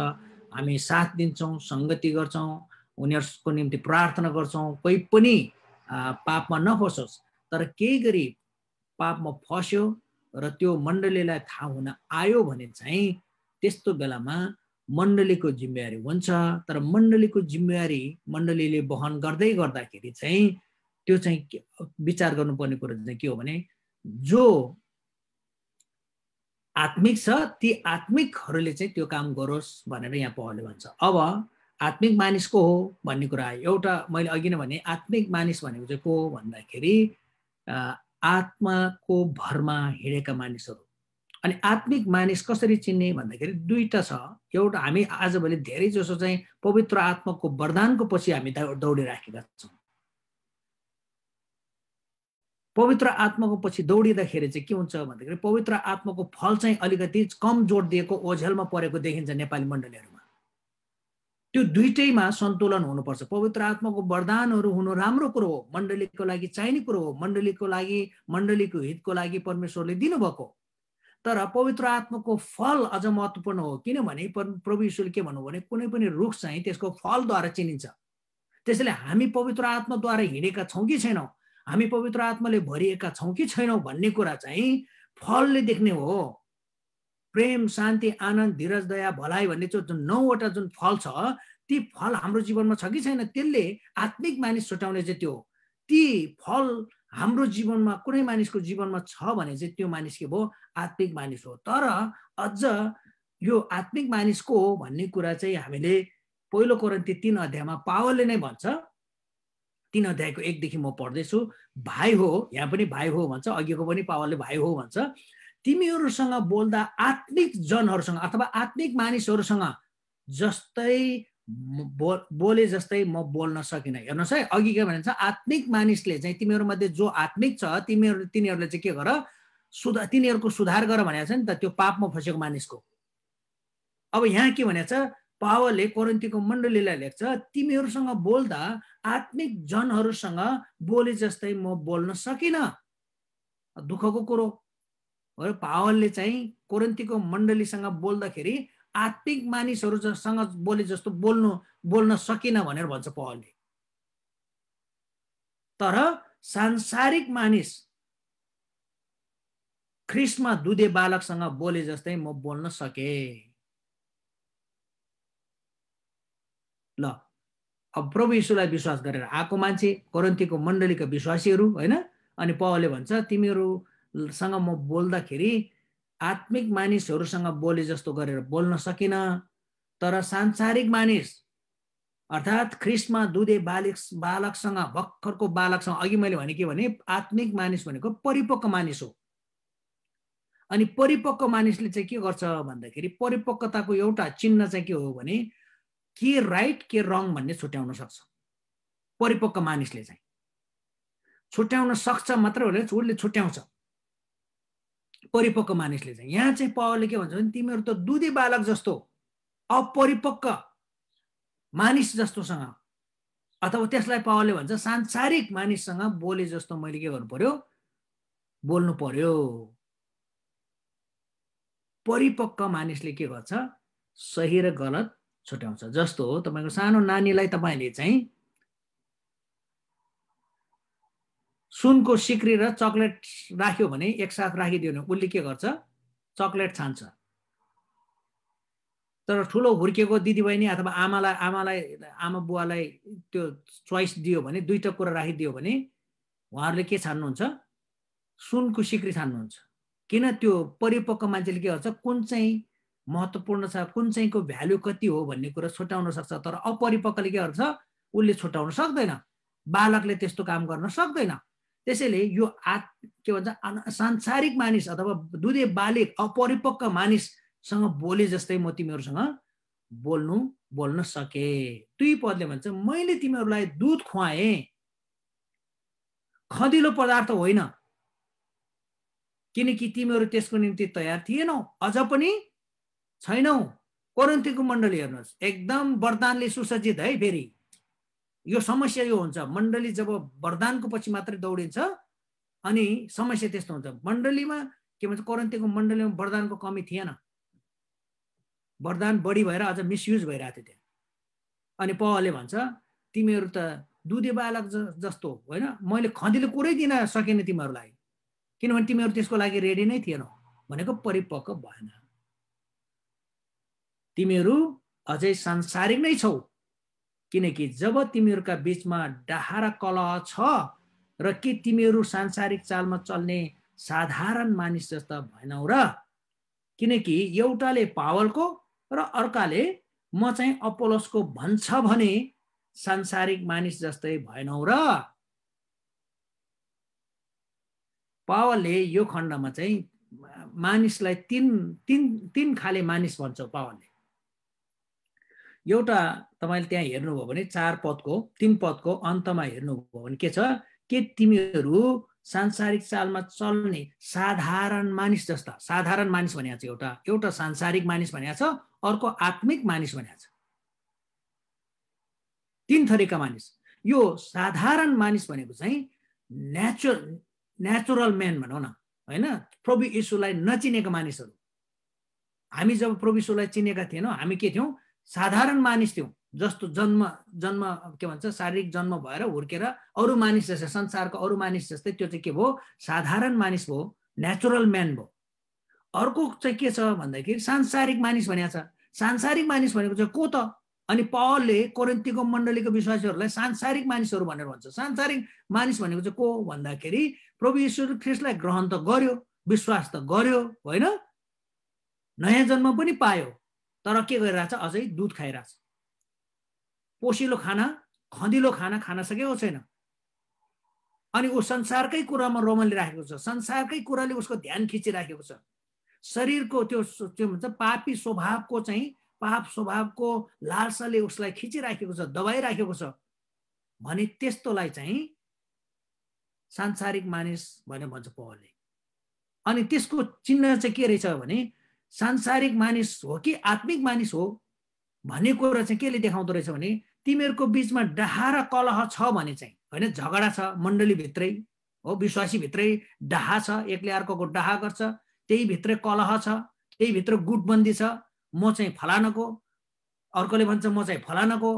हामी साथ दिन्छौँ सङ्गति गर्छौँ उनीहरूको निम्ति प्रार्थना गर्छौँ कोही पनि पापमा नफसोस् तर केही गरी पापमा फस्यो र त्यो मण्डलीलाई थाहा हुन आयो भने चाहिँ त्यस्तो बेलामा मण्डलीको जिम्मेवारी हुन्छ तर मण्डलीको जिम्मेवारी मण्डलीले वहन गर्दै गर्दाखेरि चाहिँ त्यो चाहिँ विचार गर्नुपर्ने कुरो चाहिँ के हो भने जो आत्मिक छ ती आत्मिकहरूले चाहिँ त्यो काम गरोस् भनेर यहाँ पहलले भन्छ अब आत्मिक मानिस को हो भन्ने कुरा आयो एउटा मैले अघि नै भने आत्मिक मानिस भनेको चाहिँ को हो भन्दाखेरि आत्माको भरमा हिँडेका मानिसहरू अनि आत्मिक मानिस कसरी चिन्ने भन्दाखेरि दुईवटा छ एउटा हामी आजभोलि धेरै जसो चाहिँ पवित्र आत्माको वरदानको पछि हामी दौडिराखेका छौँ पवित्र आत्माको पछि दौडिँदाखेरि चाहिँ के हुन्छ भन्दाखेरि पवित्र आत्माको फल चाहिँ अलिकति कम जोड दिएको ओझेलमा परेको देखिन्छ नेपाली मण्डलीहरूमा त्यो दुइटैमा सन्तुलन हुनुपर्छ पवित्र आत्माको वरदानहरू हुनु राम्रो कुरो हो मण्डलीको लागि चाहिने कुरो हो मण्डलीको लागि मण्डलीको हितको लागि परमेश्वरले दिनुभएको तर पवित्र आत्माको फल अझ महत्त्वपूर्ण हो किनभने प्रभु ईश्वरले के भन्नु भने कुनै पनि रुख चाहिँ त्यसको फलद्वारा चिनिन्छ त्यसैले हामी पवित्र आत्माद्वारा हिँडेका छौँ कि छैनौँ हामी पवित्र आत्माले भरिएका छौँ कि छैनौँ भन्ने कुरा चाहिँ फलले देख्ने हो प्रेम शान्ति आनन्द धीरज दया भलाइ भन्ने चाहिँ जुन नौवटा जुन फल छ ती फल हाम्रो जीवनमा छ कि छैन त्यसले आत्मिक मानिस छुट्याउने चाहिँ त्यो ती फल हाम्रो जीवनमा कुनै मानिसको जीवनमा छ भने चाहिँ त्यो मानिस के भयो आत्मिक मानिस हो तर अझ यो आत्मिक मानिसको हो भन्ने कुरा चाहिँ हामीले पहिलो कोरन्ती तिन अध्यायमा पावलले नै भन्छ तिन अध्यायको एकदेखि म पढ्दैछु भाइ हो यहाँ पनि भाइ हो भन्छ अघिको पनि पावरले भाइ हो भन्छ तिमीहरूसँग बोल्दा आत्मिक जनहरूसँग अथवा आत्मिक मानिसहरूसँग जस्तै बो बोले जस्तै म बोल्न सकिनँ हेर्नुहोस् है अघि के भनिन्छ आत्मिक मानिसले चाहिँ तिमीहरूमध्ये जो आत्मिक छ तिमीहरू तिनीहरूले चाहिँ के गर सुधार तिनीहरूको सुधार गर भनेको छ नि त त्यो पापमा फँसेको मानिसको अब यहाँ के भनेको छ पावलले कोरन्तीको मण्डलीलाई लेख्छ तिमीहरूसँग बोल्दा आत्मिक जनहरूसँग बोले जस्तै म बोल्न सकिनँ दुःखको कुरो हो पावलले चाहिँ कोरन्तीको मण्डलीसँग बोल्दाखेरि आत्मिक मानिसहरूसँग बोले जस्तो बोल्नु बोल्न सकिनँ भनेर भन्छ पावलले तर सांसारिक मानिस ख्रिस्टमा दुधे बालकसँग बोले जस्तै म बोल्न सकेँ ल अब प्रभु यीशुलाई विश्वास गरेर आएको मान्छे करन्तीको मण्डलीका विश्वासीहरू होइन अनि पवले भन्छ तिमीहरूसँग म बोल्दाखेरि आत्मिक मानिसहरूसँग बोले जस्तो गरेर बोल्न सकिनँ तर सांसारिक मानिस अर्थात् ख्रिस्टमा दुधे बालिक बालकसँग भर्खरको बालकसँग अघि मैले भने के भने आत्मिक मानिस भनेको परिपक्व मानिस हो अनि परिपक्व मानिसले चाहिँ के गर्छ भन्दाखेरि परिपक्वताको एउटा चिन्ह चाहिँ के हो भने के राइट के रङ भन्ने छुट्याउन सक्छ परिपक्व मानिसले चाहिँ छुट्याउन सक्छ मात्र होइन उसले छुट्याउँछ परिपक्व मानिसले चाहिँ यहाँ चाहिँ पावरले के भन्छ भने तिमीहरू त दुधे बालक जस्तो अपरिपक्व मानिस जस्तोसँग अथवा त्यसलाई पावरले भन्छ सांसारिक मानिससँग बोले जस्तो मैले के गर्नु पर्यो बोल्नु पर्यो परिपक्व मानिसले के गर्छ सही र गलत छुट्याउँछ जस्तो हो तपाईँको सानो नानीलाई तपाईँले चाहिँ सुनको सिक्री र चक्लेट राख्यो भने एकसाथ राखिदियो भने उसले के गर्छ चक्लेट छान्छ तर ठुलो हुर्किएको दिदीबहिनी अथवा आमालाई आमालाई आमा बुवालाई त्यो चोइस दियो भने दुईवटा कुरा राखिदियो भने उहाँहरूले के छान्नुहुन्छ सुनको सिक्री छान्नुहुन्छ किन त्यो परिपक्व मान्छेले के गर्छ कुन चाहिँ महत्त्वपूर्ण छ कुन चाहिँको भ्यालु कति हो भन्ने कुरा छुट्याउन सक्छ तर अपरिपक्वले के गर्छ उसले छुट्याउन सक्दैन बालकले त्यस्तो काम गर्न सक्दैन त्यसैले यो आत् के भन्छ सांसारिक मानिस अथवा दुधे बालिक अपरिपक्व मानिससँग बोले जस्तै म तिमीहरूसँग बोल्नु बोल्न सके दुई पदले भन्छ मैले तिमीहरूलाई दुध खुवाएँ खदिलो पदार्थ होइन किनकि तिमीहरू त्यसको निम्ति तयार थिएनौ अझ पनि छैनौ करन्तीको मण्डली हेर्नुहोस् एकदम वरदानले सुसज्जित है फेरि यो समस्या यो हुन्छ मण्डली जब वरदानको पछि मात्रै दौडिन्छ अनि समस्या त्यस्तो हुन्छ मण्डलीमा के भन्छ करन्तीको मण्डलीमा वरदानको कमी थिएन वरदान बढी भएर अझ मिसयुज भइरहेको थियो त्यहाँ अनि पहले भन्छ तिमीहरू त दुधे बालक ज जस्तो होइन मैले खँदिलो कुरै दिन सकेन तिमीहरूलाई किनभने तिमीहरू त्यसको लागि रेडी नै थिएनौ भनेको परिपक्व भएन तिमीहरू अझै सांसारिक नै छौ किनकि जब तिमीहरूका बिचमा डाहारा कलह छ र के तिमीहरू सांसारिक चालमा चल्ने साधारण मानिस जस्ता भएनौ र किनकि एउटाले पावलको र अर्काले म चाहिँ अपोलोसको भन्छ भने सांसारिक मानिस जस्तै भएनौ र पावलले यो खण्डमा चाहिँ मानिसलाई तिन तिन तिन खाले मानिस भन्छौ पावलले एउटा तपाईँले त्यहाँ हेर्नुभयो भने चार पदको तिन पदको अन्तमा हेर्नुभयो भने के छ के तिमीहरू सांसारिक चालमा चल्ने साधारण मानिस जस्ता साधारण मानिस भनेको छ एउटा एउटा सांसारिक मानिस भनेको छ अर्को आत्मिक मानिस भनेको छ तिन थरीका मानिस यो साधारण मानिस भनेको चाहिँ नेचुर नेचुरल म्यान भनौँ न होइन प्रभु यीशुलाई नचिनेका मानिसहरू हामी जब प्रभु यीशुलाई चिनेका थिएनौँ हामी के थियौँ साधारण मानिस थियौँ जस्तो जन्म जन्म के भन्छ शारीरिक जन्म भएर हुर्केर अरू मानिस जस्तै संसारको अरू मानिस जस्तै त्यो चाहिँ के भयो साधारण मानिस भयो नेचुरल म्यान भयो अर्को चाहिँ के छ भन्दाखेरि सांसारिक मानिस भनेको छ सांसारिक मानिस भनेको चाहिँ को त अनि पहलले कोरेन्तीको मण्डलीको विश्वासीहरूलाई सांसारिक मानिसहरू भनेर भन्छ सांसारिक मानिस भनेको चाहिँ को भन्दाखेरि प्रभु ईश्वर ख्रिस्टलाई ग्रहण त गर्यो विश्वास त गर्यो होइन नयाँ जन्म पनि पायो तर के गरिरहेछ अझै दुध खाइरहेछ पोसिलो खाना खँदिलो खाना खान सकेको छैन अनि ऊ संसारकै कुरामा राखेको छ संसारकै कुराले उसको ध्यान खिचिराखेको छ शरीरको त्यो त्यो भन्छ पापी स्वभावको चाहिँ पाप स्वभावको लालसाले उसलाई खिचिराखेको छ दबाइराखेको छ भने त्यस्तोलाई चाहिँ सांसारिक मानिस भनेर भन्छ पहलले अनि त्यसको चिन्ह चाहिँ के रहेछ भने सांसारिक मानिस हो कि आत्मिक मानिस हो भन्ने कुरा चाहिँ केले देखाउँदो रहेछ भने तिमीहरूको बिचमा डाहा र कलह छ भने चाहिँ होइन झगडा छ मण्डलीभित्रै हो विश्वासीभित्रै डाहा छ एकले अर्को डाहा गर्छ त्यही भित्रै कलह छ त्यही भित्र गुटबन्दी छ म चाहिँ फलानको अर्कोले भन्छ म चाहिँ फलानको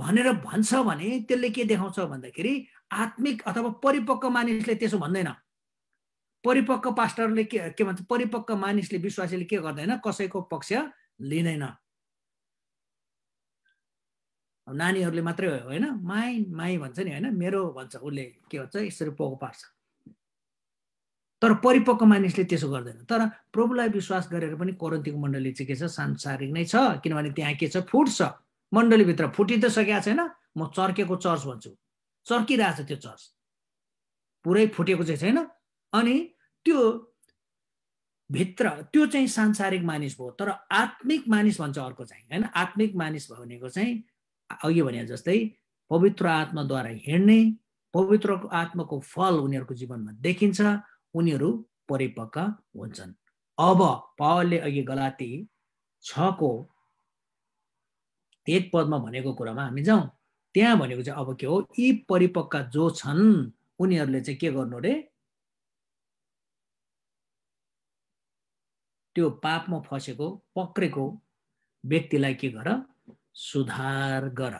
भनेर भन्छ भने त्यसले के देखाउँछ भन्दाखेरि आत्मिक अथवा परिपक्व मानिसले त्यसो भन्दैन परिपक्व पास्टरले के के भन्छ परिपक्व मानिसले विश्वासीले के गर्दैन कसैको पक्ष लिँदैन नानीहरूले मात्रै होइन माई माई भन्छ नि होइन मेरो भन्छ उसले के भन्छ यसरी पोको पार्छ तर परिपक्व मानिसले त्यसो गर्दैन तर प्रभुलाई विश्वास गरेर पनि कोरन्तीको मण्डली चाहिँ के छ सांसारिक नै छ किनभने त्यहाँ के छ फुट छ मण्डलीभित्र फुटि त सकेको छैन म चर्केको चर्च भन्छु चर्किरहेछ त्यो चर्च पुरै फुटेको चाहिँ छैन अनि त्यो भित्र त्यो चाहिँ सांसारिक मानिस भयो तर आत्मिक मानिस भन्छ अर्को चाहिँ होइन आत्मिक मानिस भनेको चाहिँ अघि भने जस्तै पवित्र आत्माद्वारा हिँड्ने पवित्र आत्माको फल उनीहरूको जीवनमा देखिन्छ उनीहरू परिपक्व हुन्छन् अब पावलले अघि गलाती छको एक पदमा भनेको कुरामा हामी जाउँ त्यहाँ भनेको चाहिँ अब के हो यी परिपक्का जो छन् उनीहरूले चाहिँ के गर्नु अरे त्यो पापमा फसेको पक्रेको व्यक्तिलाई के गर सुधार गर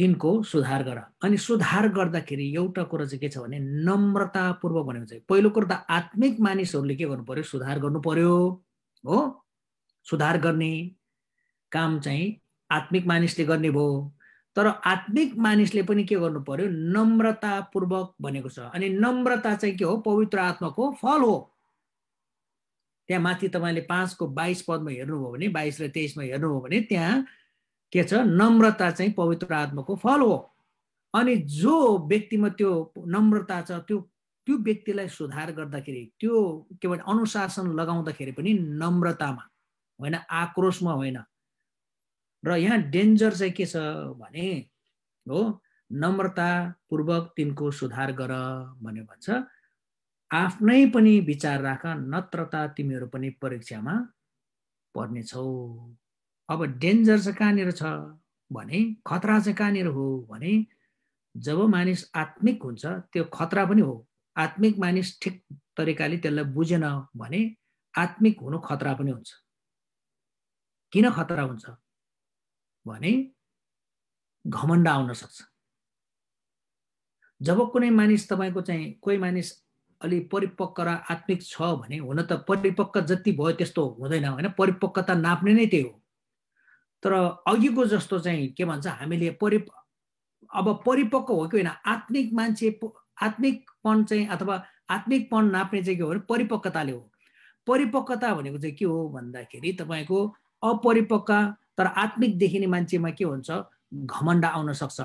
तिनको सुधार गर अनि सुधार गर्दाखेरि एउटा कुरो चाहिँ के छ भने नम्रतापूर्वक भनेको चाहिँ पहिलो कुरो त आत्मिक मानिसहरूले के गर्नु पर्यो सुधार गर्नु पर्यो हो सुधार गर्ने काम चाहिँ आत्मिक मानिसले गर्ने भयो तर आत्मिक मानिसले पनि के गर्नु पर्यो नम्रतापूर्वक भनेको छ अनि नम्रता चाहिँ के हो पवित्र आत्माको फल हो त्यहाँ माथि तपाईँले पाँचको बाइस पदमा हेर्नुभयो भने बाइस र तेइसमा हेर्नुभयो भने त्यहाँ के छ नम्रता चाहिँ पवित्र आत्माको फल हो अनि जो व्यक्तिमा त्यो नम्रता छ त्यो त्यो व्यक्तिलाई सुधार गर्दाखेरि त्यो के भन्छ अनुशासन लगाउँदाखेरि पनि नम्रतामा होइन आक्रोशमा होइन र यहाँ डेन्जर चाहिँ के छ भने हो नम्रतापूर्वक तिनको सुधार गर भन्ने भन्छ आफ्नै पनि विचार राख नत्रता तिमीहरू पनि परीक्षामा पर्नेछौ अब डेन्जर चाहिँ कहाँनिर छ भने खतरा चाहिँ कहाँनिर हो भने जब मानिस आत्मिक हुन्छ त्यो खतरा पनि हो आत्मिक मानिस ठिक तरिकाले त्यसलाई बुझेन भने आत्मिक हुनु खतरा पनि हुन्छ किन खतरा हुन्छ भने घमण्ड आउन सक्छ जब कुनै मानिस तपाईँको चाहिँ कोही मानिस अलि परिपक्व र आत्मिक छ भने हुन त परिपक्व जति भयो त्यस्तो हुँदैन होइन परिपक्वता नाप्ने नै त्यही हो तर अघिको जस्तो चाहिँ के भन्छ हामीले परि अब परिपक्व हो कि होइन आत्मिक मान्छे आत्मिकपन चाहिँ अथवा आत्मिकपन नाप्ने चाहिँ के हो भने परिपक्वताले हो परिपक्वता भनेको चाहिँ के हो भन्दाखेरि तपाईँको अपरिपक्व तर आत्मिक देखिने मान्छेमा के हुन्छ घमण्ड आउन सक्छ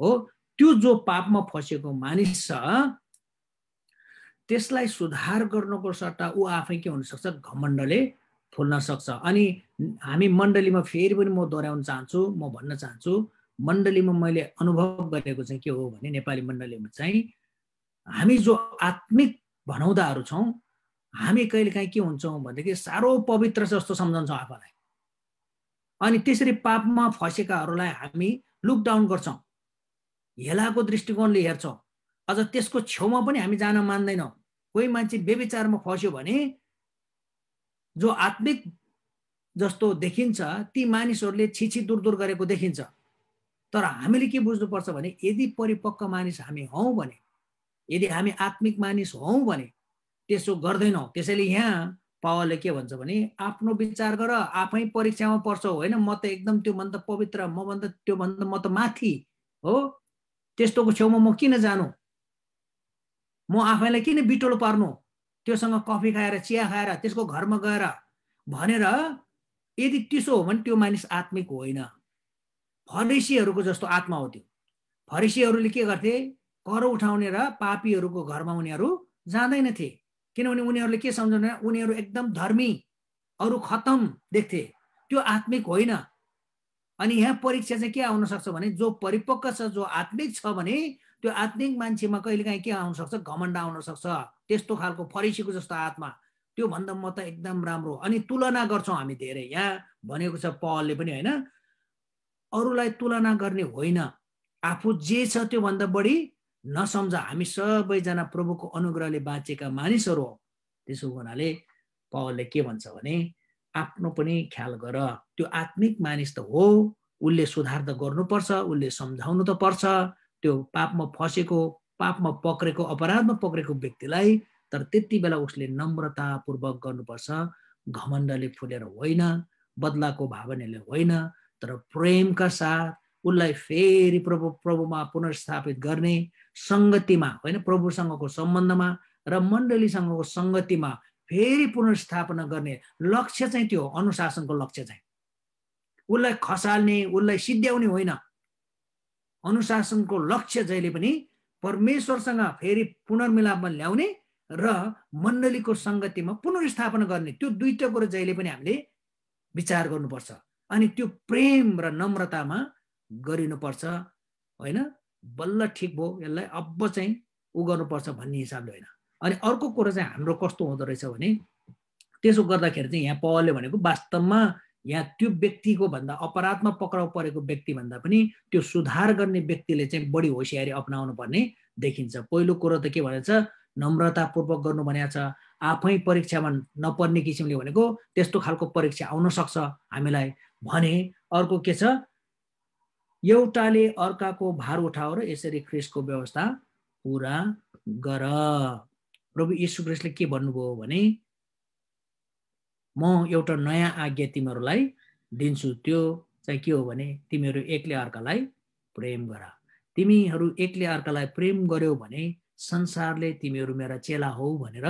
हो त्यो जो पापमा फसेको मानिस छ त्यसलाई सुधार गर्नको सट्टा ऊ आफै के हुनसक्छ घमण्डले फुल्न सक्छ अनि हामी मण्डलीमा फेरि पनि म दोहोऱ्याउन चाहन्छु म भन्न चाहन्छु मण्डलीमा मैले अनुभव गरेको चाहिँ के हो भने नेपाली मण्डलीमा चाहिँ हामी जो आत्मिक भनाउँदाहरू छौँ हामी कहिलेकाहीँ के हुन्छौँ भनेदेखि साह्रो पवित्र जस्तो सम्झन्छौँ आफूलाई अनि त्यसरी पापमा फसेकाहरूलाई हामी लुकडाउन गर्छौँ हेलाको दृष्टिकोणले हेर्छौँ अझ त्यसको छेउमा पनि हामी जान मान्दैनौँ कोही मान्छे बेविचारमा फस्यो भने जो आत्मिक जस्तो देखिन्छ ती मानिसहरूले छिछि दुर दुर गरेको देखिन्छ तर हामीले के बुझ्नुपर्छ भने यदि परिपक्व मानिस हामी हौँ भने यदि हामी आत्मिक मानिस हौँ भने त्यसो गर्दैनौँ त्यसैले यहाँ पावरले के भन्छ भने आफ्नो विचार गर आफै परीक्षामा पर्छ होइन म त एकदम त्योभन्दा पवित्र मभन्दा त्योभन्दा म त माथि हो त्यस्तोको छेउमा म किन जानु म आफैलाई किन बिटोल पार्नु त्योसँग कफी खाएर चिया खाएर त्यसको घरमा गएर भनेर यदि त्यसो हो भने त्यो मानिस आत्मिक होइन फरेसीहरूको जस्तो आत्मा हो त्यो फरेसीहरूले के गर्थे कर उठाउने र पापीहरूको घरमा उनीहरू जाँदैनथे किनभने उनीहरूले के सम्झाउने उनीहरू एकदम धर्मी अरू खतम देख्थे त्यो आत्मिक होइन अनि यहाँ परीक्षा चाहिँ के आउन सक्छ भने जो परिपक्व छ जो आत्मिक छ भने त्यो आत्मिक मान्छेमा कहिलेकाहीँ के आउन सक्छ घमण्ड आउन सक्छ त्यस्तो खालको फरिसीको जस्तो आत्मा त्योभन्दा म त एकदम राम्रो अनि तुलना गर्छौँ हामी धेरै यहाँ भनेको छ पहलले पनि होइन अरूलाई तुलना गर्ने होइन आफू जे छ त्योभन्दा बढी नसम्झ हामी सबैजना प्रभुको अनुग्रहले बाँचेका मानिसहरू हो त्यसो हुनाले पहलले के भन्छ भने आफ्नो पनि ख्याल गर त्यो आत्मिक मानिस त हो उसले सुधार त गर्नुपर्छ उसले सम्झाउनु त पर्छ त्यो पापमा फसेको पापमा पक्रेको अपराधमा पक्रेको व्यक्तिलाई तर त्यति बेला उसले नम्रतापूर्वक गर्नुपर्छ घमण्डले फुलेर होइन बदलाको भावनाले होइन तर प्रेमका साथ उसलाई फेरि प्रभु प्रभुमा पुनर्स्थापित गर्ने सङ्गतिमा होइन प्रभुसँगको सम्बन्धमा र मण्डलीसँगको सङ्गतिमा फेरि पुनर्स्थापना गर्ने लक्ष्य चाहिँ त्यो अनुशासनको लक्ष्य चाहिँ उसलाई खसाल्ने उसलाई सिद्ध्याउने होइन अनुशासनको लक्ष्य जहिले पनि परमेश्वरसँग फेरि पुनर्मिलापमा ल्याउने र मण्डलीको सङ्गतिमा पुनर्स्थापना गर्ने त्यो दुईवटा कुरो जहिले पनि हामीले विचार गर्नुपर्छ अनि त्यो प्रेम र नम्रतामा गरिनुपर्छ होइन बल्ल ठिक भयो यसलाई अब चाहिँ ऊ गर्नुपर्छ भन्ने हिसाबले होइन अनि अर्को कुरो चाहिँ हाम्रो कस्तो हुँदो रहेछ भने त्यसो गर्दाखेरि चाहिँ यहाँ पहलले भनेको वास्तवमा या त्यो व्यक्तिको भन्दा अपराधमा पक्राउ परेको व्यक्तिभन्दा पनि त्यो सुधार गर्ने व्यक्तिले चाहिँ बढी होसियारी अप्नाउनु पर्ने देखिन्छ पहिलो कुरो त के भनेछ नम्रतापूर्वक गर्नु भनेको छ आफै परीक्षामा नपर्ने किसिमले भनेको त्यस्तो खालको परीक्षा आउन सक्छ हामीलाई भने अर्को के छ एउटाले अर्काको भार उठाओ र यसरी ख्रिसको व्यवस्था पुरा गर प्रभु यीशु ख्रिस्टले के भन्नुभयो भने म एउटा नयाँ आज्ञा तिमीहरूलाई दिन्छु त्यो चाहिँ के हो भने तिमीहरू एकले अर्कालाई प्रेम गर तिमीहरू एकले अर्कालाई प्रेम गर्यो भने संसारले तिमीहरू मेरा चेला हौ भनेर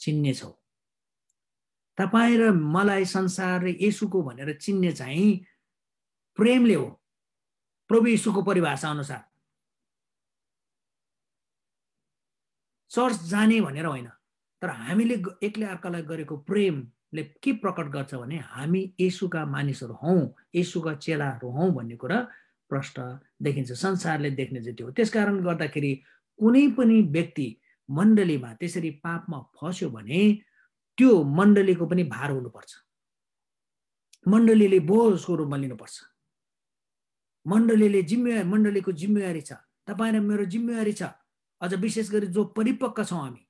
चिन्नेछौ तपाईँ र मलाई संसारले यसुको भनेर चिन्ने चाहिँ प्रेमले हो प्रभु यीशुको परिभाषा अनुसार चर्च जाने भनेर होइन तर हामीले एकले अर्कालाई गरेको प्रेम ले के प्रकट गर्छ भने हामी यसुका मानिसहरू हौ यसुका चेलाहरू हौ भन्ने कुरा प्रष्ट देखिन्छ संसारले देख्ने जति हो कारण गर्दाखेरि कुनै पनि व्यक्ति मण्डलीमा त्यसरी पापमा फस्यो भने त्यो मण्डलीको पनि भार हुनुपर्छ मण्डलीले बोझको रूपमा लिनुपर्छ मण्डलीले जिम्मेवारी मण्डलीको जिम्मेवारी छ तपाईँ र मेरो जिम्मेवारी छ अझ विशेष गरी जो परिपक्व छौँ हामी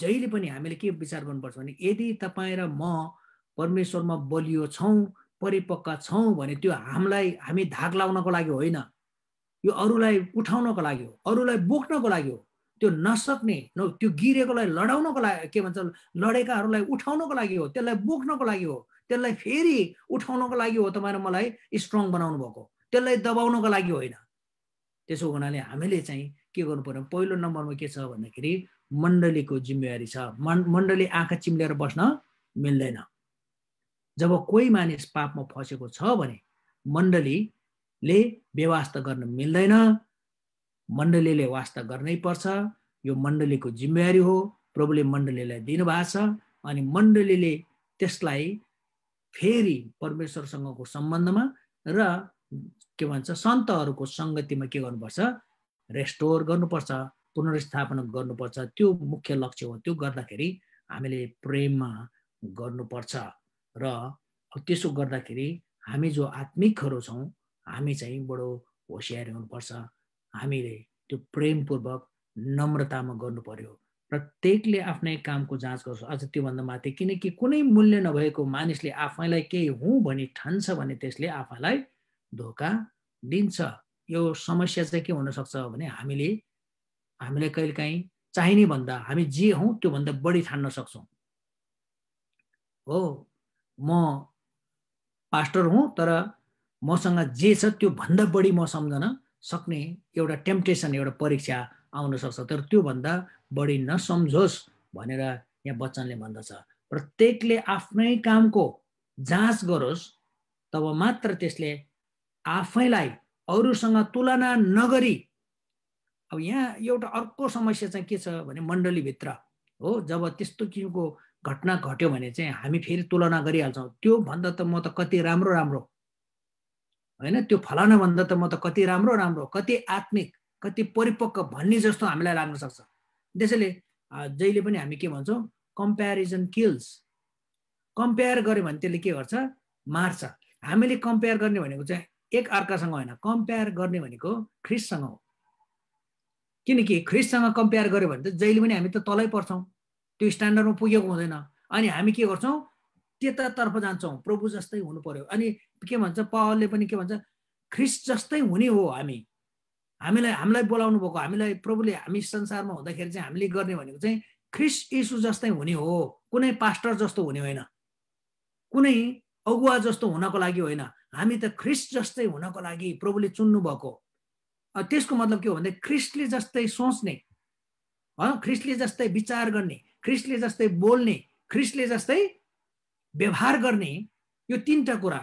जहिले पनि हामीले के विचार गर्नुपर्छ भने यदि तपाईँ र म परमेश्वरमा बलियो छौँ परिपक्व छौँ भने त्यो हामीलाई हामी धाक लाउनको लागि होइन यो अरूलाई उठाउनको लागि हो अरूलाई बोक्नको लागि हो त्यो नसक्ने न त्यो गिरेकोलाई लडाउनको लागि के भन्छ लडेकाहरूलाई उठाउनको लागि हो त्यसलाई बोक्नको लागि हो त्यसलाई फेरि उठाउनको लागि हो तपाईँले मलाई स्ट्रङ बनाउनु भएको त्यसलाई दबाउनको लागि होइन त्यसो हुनाले हामीले चाहिँ के गर्नु पर्यो पहिलो नम्बरमा के छ भन्दाखेरि मण्डलीको जिम्मेवारी छ मण्डली आँखा चिम्लेर बस्न मिल्दैन जब कोही मानिस पापमा फसेको छ भने मण्डलीले व्यवस्था गर्न मिल्दैन मण्डलीले वास्ता गर्नै पर्छ यो मण्डलीको जिम्मेवारी हो प्रभुले मण्डलीलाई दिनुभएको छ अनि मण्डलीले त्यसलाई फेरि परमेश्वरसँगको सम्बन्धमा र के भन्छ सन्तहरूको सङ्गतिमा के गर्नुपर्छ रेस्टोर गर्नुपर्छ पुनर्स्थापना गर्नुपर्छ त्यो मुख्य लक्ष्य हो त्यो गर्दाखेरि हामीले प्रेममा गर्नुपर्छ र त्यसो गर्दाखेरि हामी जो आत्मिकहरू छौँ हामी चाहिँ बडो होसियारी हुनुपर्छ हामीले त्यो प्रेमपूर्वक नम्रतामा गर्नु पर्यो प्रत्येकले आफ्नै कामको जाँच गर्छ अझ त्योभन्दा माथि किनकि कुनै मूल्य नभएको मानिसले आफैलाई केही हुँ भनी ठान्छ भने त्यसले आफैलाई धोका दिन्छ यो समस्या चाहिँ के हुनसक्छ भने हामीले हामीले कहिलेकाहीँ चाहिने भन्दा हामी जे हौ त्योभन्दा बढी ठान्न सक्छौँ हो म पास्टर हुँ तर मसँग जे छ त्योभन्दा बढी म सम्झन सक्ने एउटा टेम्पटेसन एउटा परीक्षा आउन सक्छ तर त्योभन्दा बढी नसम्झोस् भनेर यहाँ बच्चनले भन्दछ प्रत्येकले आफ्नै कामको जाँच गरोस् तब मात्र त्यसले आफैलाई अरूसँग तुलना नगरी अब यहाँ एउटा अर्को समस्या चाहिँ के छ भने मण्डलीभित्र हो जब त्यस्तो किसिमको घटना घट्यो भने चाहिँ हामी फेरि तुलना गरिहाल्छौँ त्योभन्दा त म त कति राम्रो राम्रो होइन त्यो फलानाभन्दा त म त कति राम्रो राम्रो कति आत्मिक कति परिपक्व भन्ने जस्तो हामीलाई लाग्न सक्छ त्यसैले जहिले पनि हामी के भन्छौँ कम्पेरिजन किल्स कम्पेयर गऱ्यो भने त्यसले के गर्छ मार्छ हामीले कम्पेयर गर्ने भनेको चाहिँ एक अर्कासँग होइन कम्पेयर गर्ने भनेको ख्रिससँग हो किनकि ख्रिससँग कम्पेयर गऱ्यो भने त जहिले पनि हामी त तलै पर्छौँ त्यो स्ट्यान्डर्डमा पुगेको हुँदैन अनि हामी के गर्छौँ त्यतातर्फ जान्छौँ प्रभु जस्तै हुनु पऱ्यो अनि के भन्छ पावलले पनि के भन्छ ख्रिस्ट जस्तै हुने हो हामी हामीलाई हामीलाई बोलाउनु भएको हामीलाई प्रभुले हामी संसारमा हुँदाखेरि चाहिँ हामीले गर्ने भनेको चाहिँ ख्रिस्ट यसु जस्तै हुने हो कुनै पास्टर जस्तो हुने होइन कुनै अगुवा जस्तो हुनको लागि होइन हामी त ख्रिस्ट जस्तै हुनको लागि प्रभुले चुन्नु भएको त्यसको मतलब के हो भन्दा ख्रिस्टले जस्तै सोच्ने ख्रिस्टले जस्तै विचार गर्ने ख्रिस्टले जस्तै बोल्ने ख्रिस्टले जस्तै व्यवहार गर्ने यो तिनवटा कुरा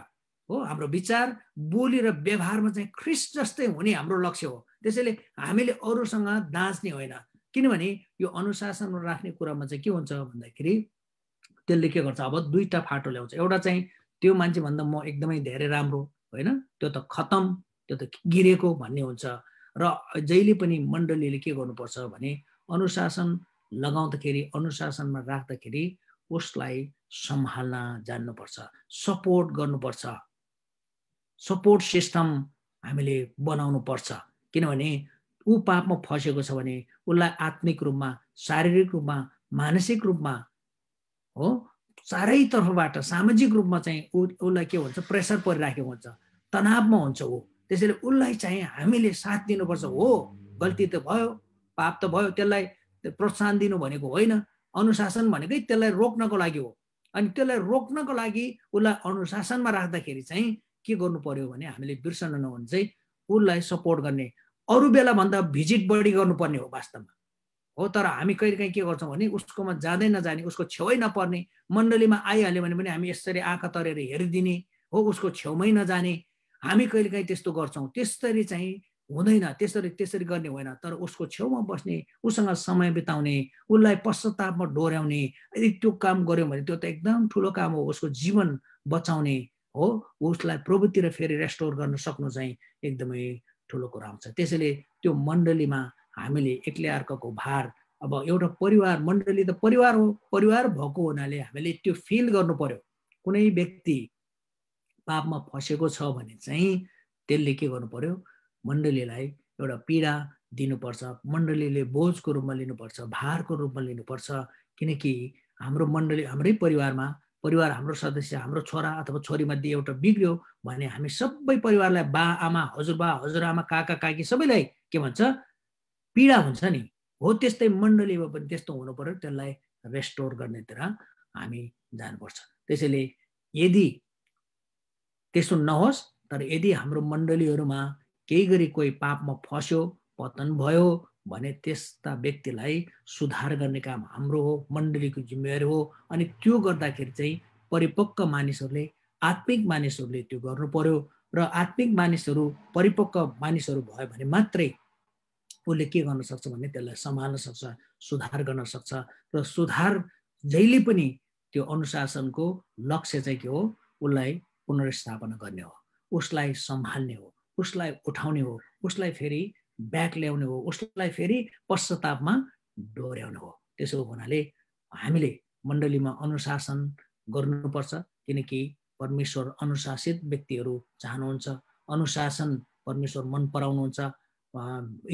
हो हाम्रो विचार बोली र व्यवहारमा चाहिँ ख्रिस्ट जस्तै हुने हाम्रो लक्ष्य हो त्यसैले हामीले अरूसँग दाँच्ने होइन किनभने यो अनुशासन राख्ने कुरामा चाहिँ के हुन्छ भन्दाखेरि त्यसले के गर्छ अब दुईवटा फाटो ल्याउँछ एउटा चाहिँ त्यो मान्छेभन्दा म एकदमै धेरै राम्रो होइन त्यो त खतम त्यो त गिरेको भन्ने हुन्छ र जहिले पनि मण्डलीले के गर्नुपर्छ भने अनुशासन लगाउँदाखेरि अनुशासनमा राख्दाखेरि उसलाई सम्हाल्न जान्नुपर्छ सपोर्ट गर्नुपर्छ सपोर्ट सिस्टम हामीले बनाउनु पर्छ किनभने ऊ पापमा फसेको छ भने उसलाई आत्मिक रूपमा शारीरिक रूपमा मानसिक रूपमा हो चारैतर्फबाट सामाजिक रूपमा चाहिँ ऊ उसलाई के भन्छ प्रेसर परिराखेको हुन्छ तनावमा हुन्छ ऊ त्यसैले उसलाई चाहिँ हामीले साथ दिनुपर्छ हो गल्ती त भयो पाप त भयो त्यसलाई प्रोत्साहन दिनु भनेको होइन अनुशासन भनेकै त्यसलाई रोक्नको लागि हो अनि त्यसलाई रोक्नको लागि उसलाई अनुशासनमा राख्दाखेरि चाहिँ के गर्नु पर्यो भने हामीले बिर्सन नहुने चाहिँ उसलाई सपोर्ट गर्ने अरू बेलाभन्दा भिजिट बढी गर्नुपर्ने हो वास्तवमा हो तर हामी कहिलेकाहीँ के गर्छौँ भने उसकोमा जाँदै नजाने उसको छेउै नपर्ने मण्डलीमा आइहाल्यो भने पनि हामी यसरी आँखा तरेर हेरिदिने हो उसको छेउमै नजाने हामी कहिलेकाहीँ त्यस्तो गर्छौँ त्यसरी चाहिँ हुँदैन त्यसरी त्यसरी गर्ने होइन तर उसको छेउमा बस्ने उसँग समय बिताउने उसलाई पश्चातापमा डोर्याउने यदि त्यो काम गऱ्यौँ भने त्यो त एकदम ठुलो काम हो उसको जीवन बचाउने हो उसलाई र फेरि रेस्टोर गर्न सक्नु चाहिँ एकदमै ठुलो कुरा हुन्छ त्यसैले त्यो मण्डलीमा हामीले एक्लै अर्काको भार अब एउटा परिवार मण्डली त परिवार हो परिवार भएको हुनाले हामीले त्यो फिल गर्नु पर्यो कुनै व्यक्ति पापमा फसेको छ भने चाहिँ त्यसले के गर्नु पर्यो मण्डलीलाई एउटा पीडा दिनुपर्छ मण्डलीले बोझको रूपमा लिनुपर्छ भारको रूपमा लिनुपर्छ किनकि हाम्रो मण्डली हाम्रै परिवारमा परिवार हाम्रो सदस्य हाम्रो छोरा अथवा छोरीमध्ये एउटा बिग्रियो भने हामी सबै परिवारलाई बा आमा हजुरबा हजुरआमा काका काकी सबैलाई के भन्छ पीडा हुन्छ नि हो त्यस्तै मण्डलीमा पनि त्यस्तो हुनु पऱ्यो त्यसलाई रेस्टोर गर्नेतिर हामी जानुपर्छ त्यसैले यदि त्यस्तो नहोस् तर यदि हाम्रो मण्डलीहरूमा केही गरी कोही पापमा फस्यो पतन भयो भने त्यस्ता व्यक्तिलाई सुधार गर्ने काम हाम्रो हो मण्डलीको जिम्मेवारी हो अनि त्यो गर्दाखेरि चाहिँ परिपक्व मानिसहरूले आत्मिक मानिसहरूले त्यो गर्नु पर्यो र आत्मिक मानिसहरू परिपक्व मानिसहरू भयो भने मात्रै उसले के गर्न सक्छ भने त्यसलाई सम्हाल्न सक्छ सुधार गर्न सक्छ र सुधार जहिले पनि त्यो अनुशासनको लक्ष्य चाहिँ के हो उसलाई पुनर्स्थापना गर्ने हो उसलाई सम्हाल्ने हो उसलाई उठाउने हो उसलाई फेरि ब्याक ल्याउने हो उसलाई फेरि पश्चातापमा डोर्याउने हो त्यसो हुनाले हामीले मण्डलीमा अनुशासन गर्नुपर्छ किनकि परमेश्वर अनुशासित व्यक्तिहरू चाहनुहुन्छ अनुशासन परमेश्वर मन पराउनुहुन्छ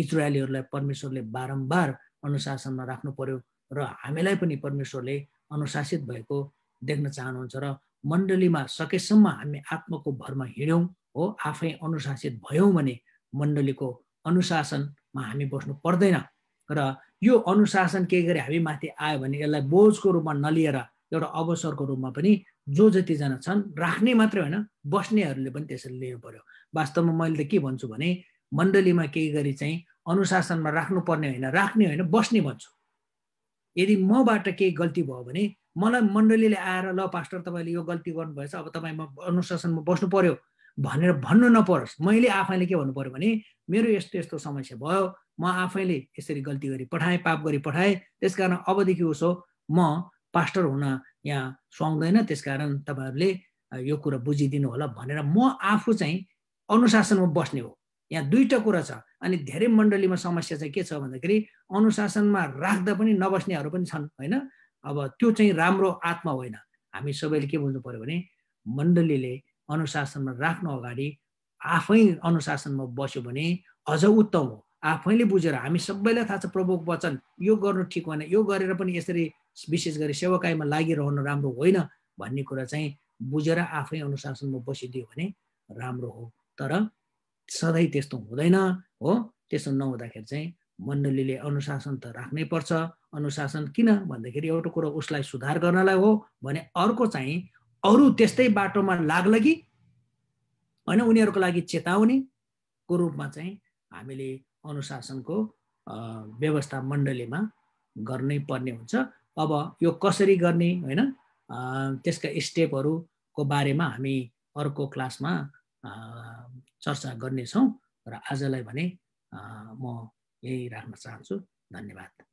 इजरायलीहरूलाई परमेश्वरले बारम्बार अनुशासनमा राख्नु पर्यो र हामीलाई पनि परमेश्वरले अनुशासित भएको देख्न चाहनुहुन्छ र मण्डलीमा सकेसम्म हामी आत्माको भरमा हिँड्यौँ हो आफै अनुशासित भयौँ भने मण्डलीको अनुशासनमा हामी बस्नु पर्दैन र यो अनुशासन के गरी हामी माथि आयो भने यसलाई बोझको रूपमा नलिएर एउटा अवसरको रूपमा पनि जो जतिजना छन् राख्ने मात्रै होइन बस्नेहरूले पनि त्यसरी लिनु पर्यो वास्तवमा मैले त के भन्छु भने मण्डलीमा केही गरी चाहिँ अनुशासनमा राख्नुपर्ने होइन राख्ने होइन बस्ने भन्छु यदि मबाट केही गल्ती भयो भने मलाई मण्डलीले आएर ल पास्टर तपाईँले यो गल्ती गर्नुभएछ अब म अनुशासनमा बस्नु पर्यो भनेर भन्नु नपरोस् मैले आफैले के भन्नु पऱ्यो भने मेरो यस्तो यस्तो समस्या भयो म आफैले यसरी गल्ती गरी पठाएँ पाप गरी पठाएँ त्यसकारण अबदेखि उसो म पास्टर हुन यहाँ सुहाउँदैन त्यसकारण तपाईँहरूले यो कुरा बुझिदिनु होला भनेर म आफू चाहिँ अनुशासनमा बस्ने हो यहाँ दुईवटा कुरा छ अनि धेरै मण्डलीमा समस्या चाहिँ के छ भन्दाखेरि अनुशासनमा राख्दा पनि नबस्नेहरू पनि छन् होइन अब त्यो चाहिँ राम्रो आत्मा होइन हामी सबैले के बुझ्नु पऱ्यो भने मण्डलीले अनुशासनमा राख्नु अगाडि आफै अनुशासनमा बस्यो भने अझ उत्तम हो आफैले बुझेर हामी सबैलाई थाहा छ प्रभुको वचन यो गर्नु ठिक होइन यो गरेर पनि यसरी विशेष गरी सेवाकाईमा लागिरहनु राम्रो होइन भन्ने कुरा चाहिँ बुझेर आफै अनुशासनमा बसिदियो भने राम्रो हो तर सधैँ त्यस्तो हुँदैन हो त्यस्तो नहुँदाखेरि चाहिँ मण्डलीले अनुशासन त राख्नै पर्छ अनुशासन किन भन्दाखेरि एउटा कुरो उसलाई सुधार गर्नलाई हो भने अर्को चाहिँ अरू त्यस्तै बाटोमा लाग्ला कि होइन उनीहरूको लागि चेतावनीको रूपमा चाहिँ हामीले अनुशासनको व्यवस्था मण्डलीमा गर्नै पर्ने हुन्छ अब यो कसरी गर्ने होइन त्यसका स्टेपहरूको बारेमा हामी अर्को क्लासमा चर्चा गर्नेछौँ र आजलाई भने म यही राख्न चाहन्छु धन्यवाद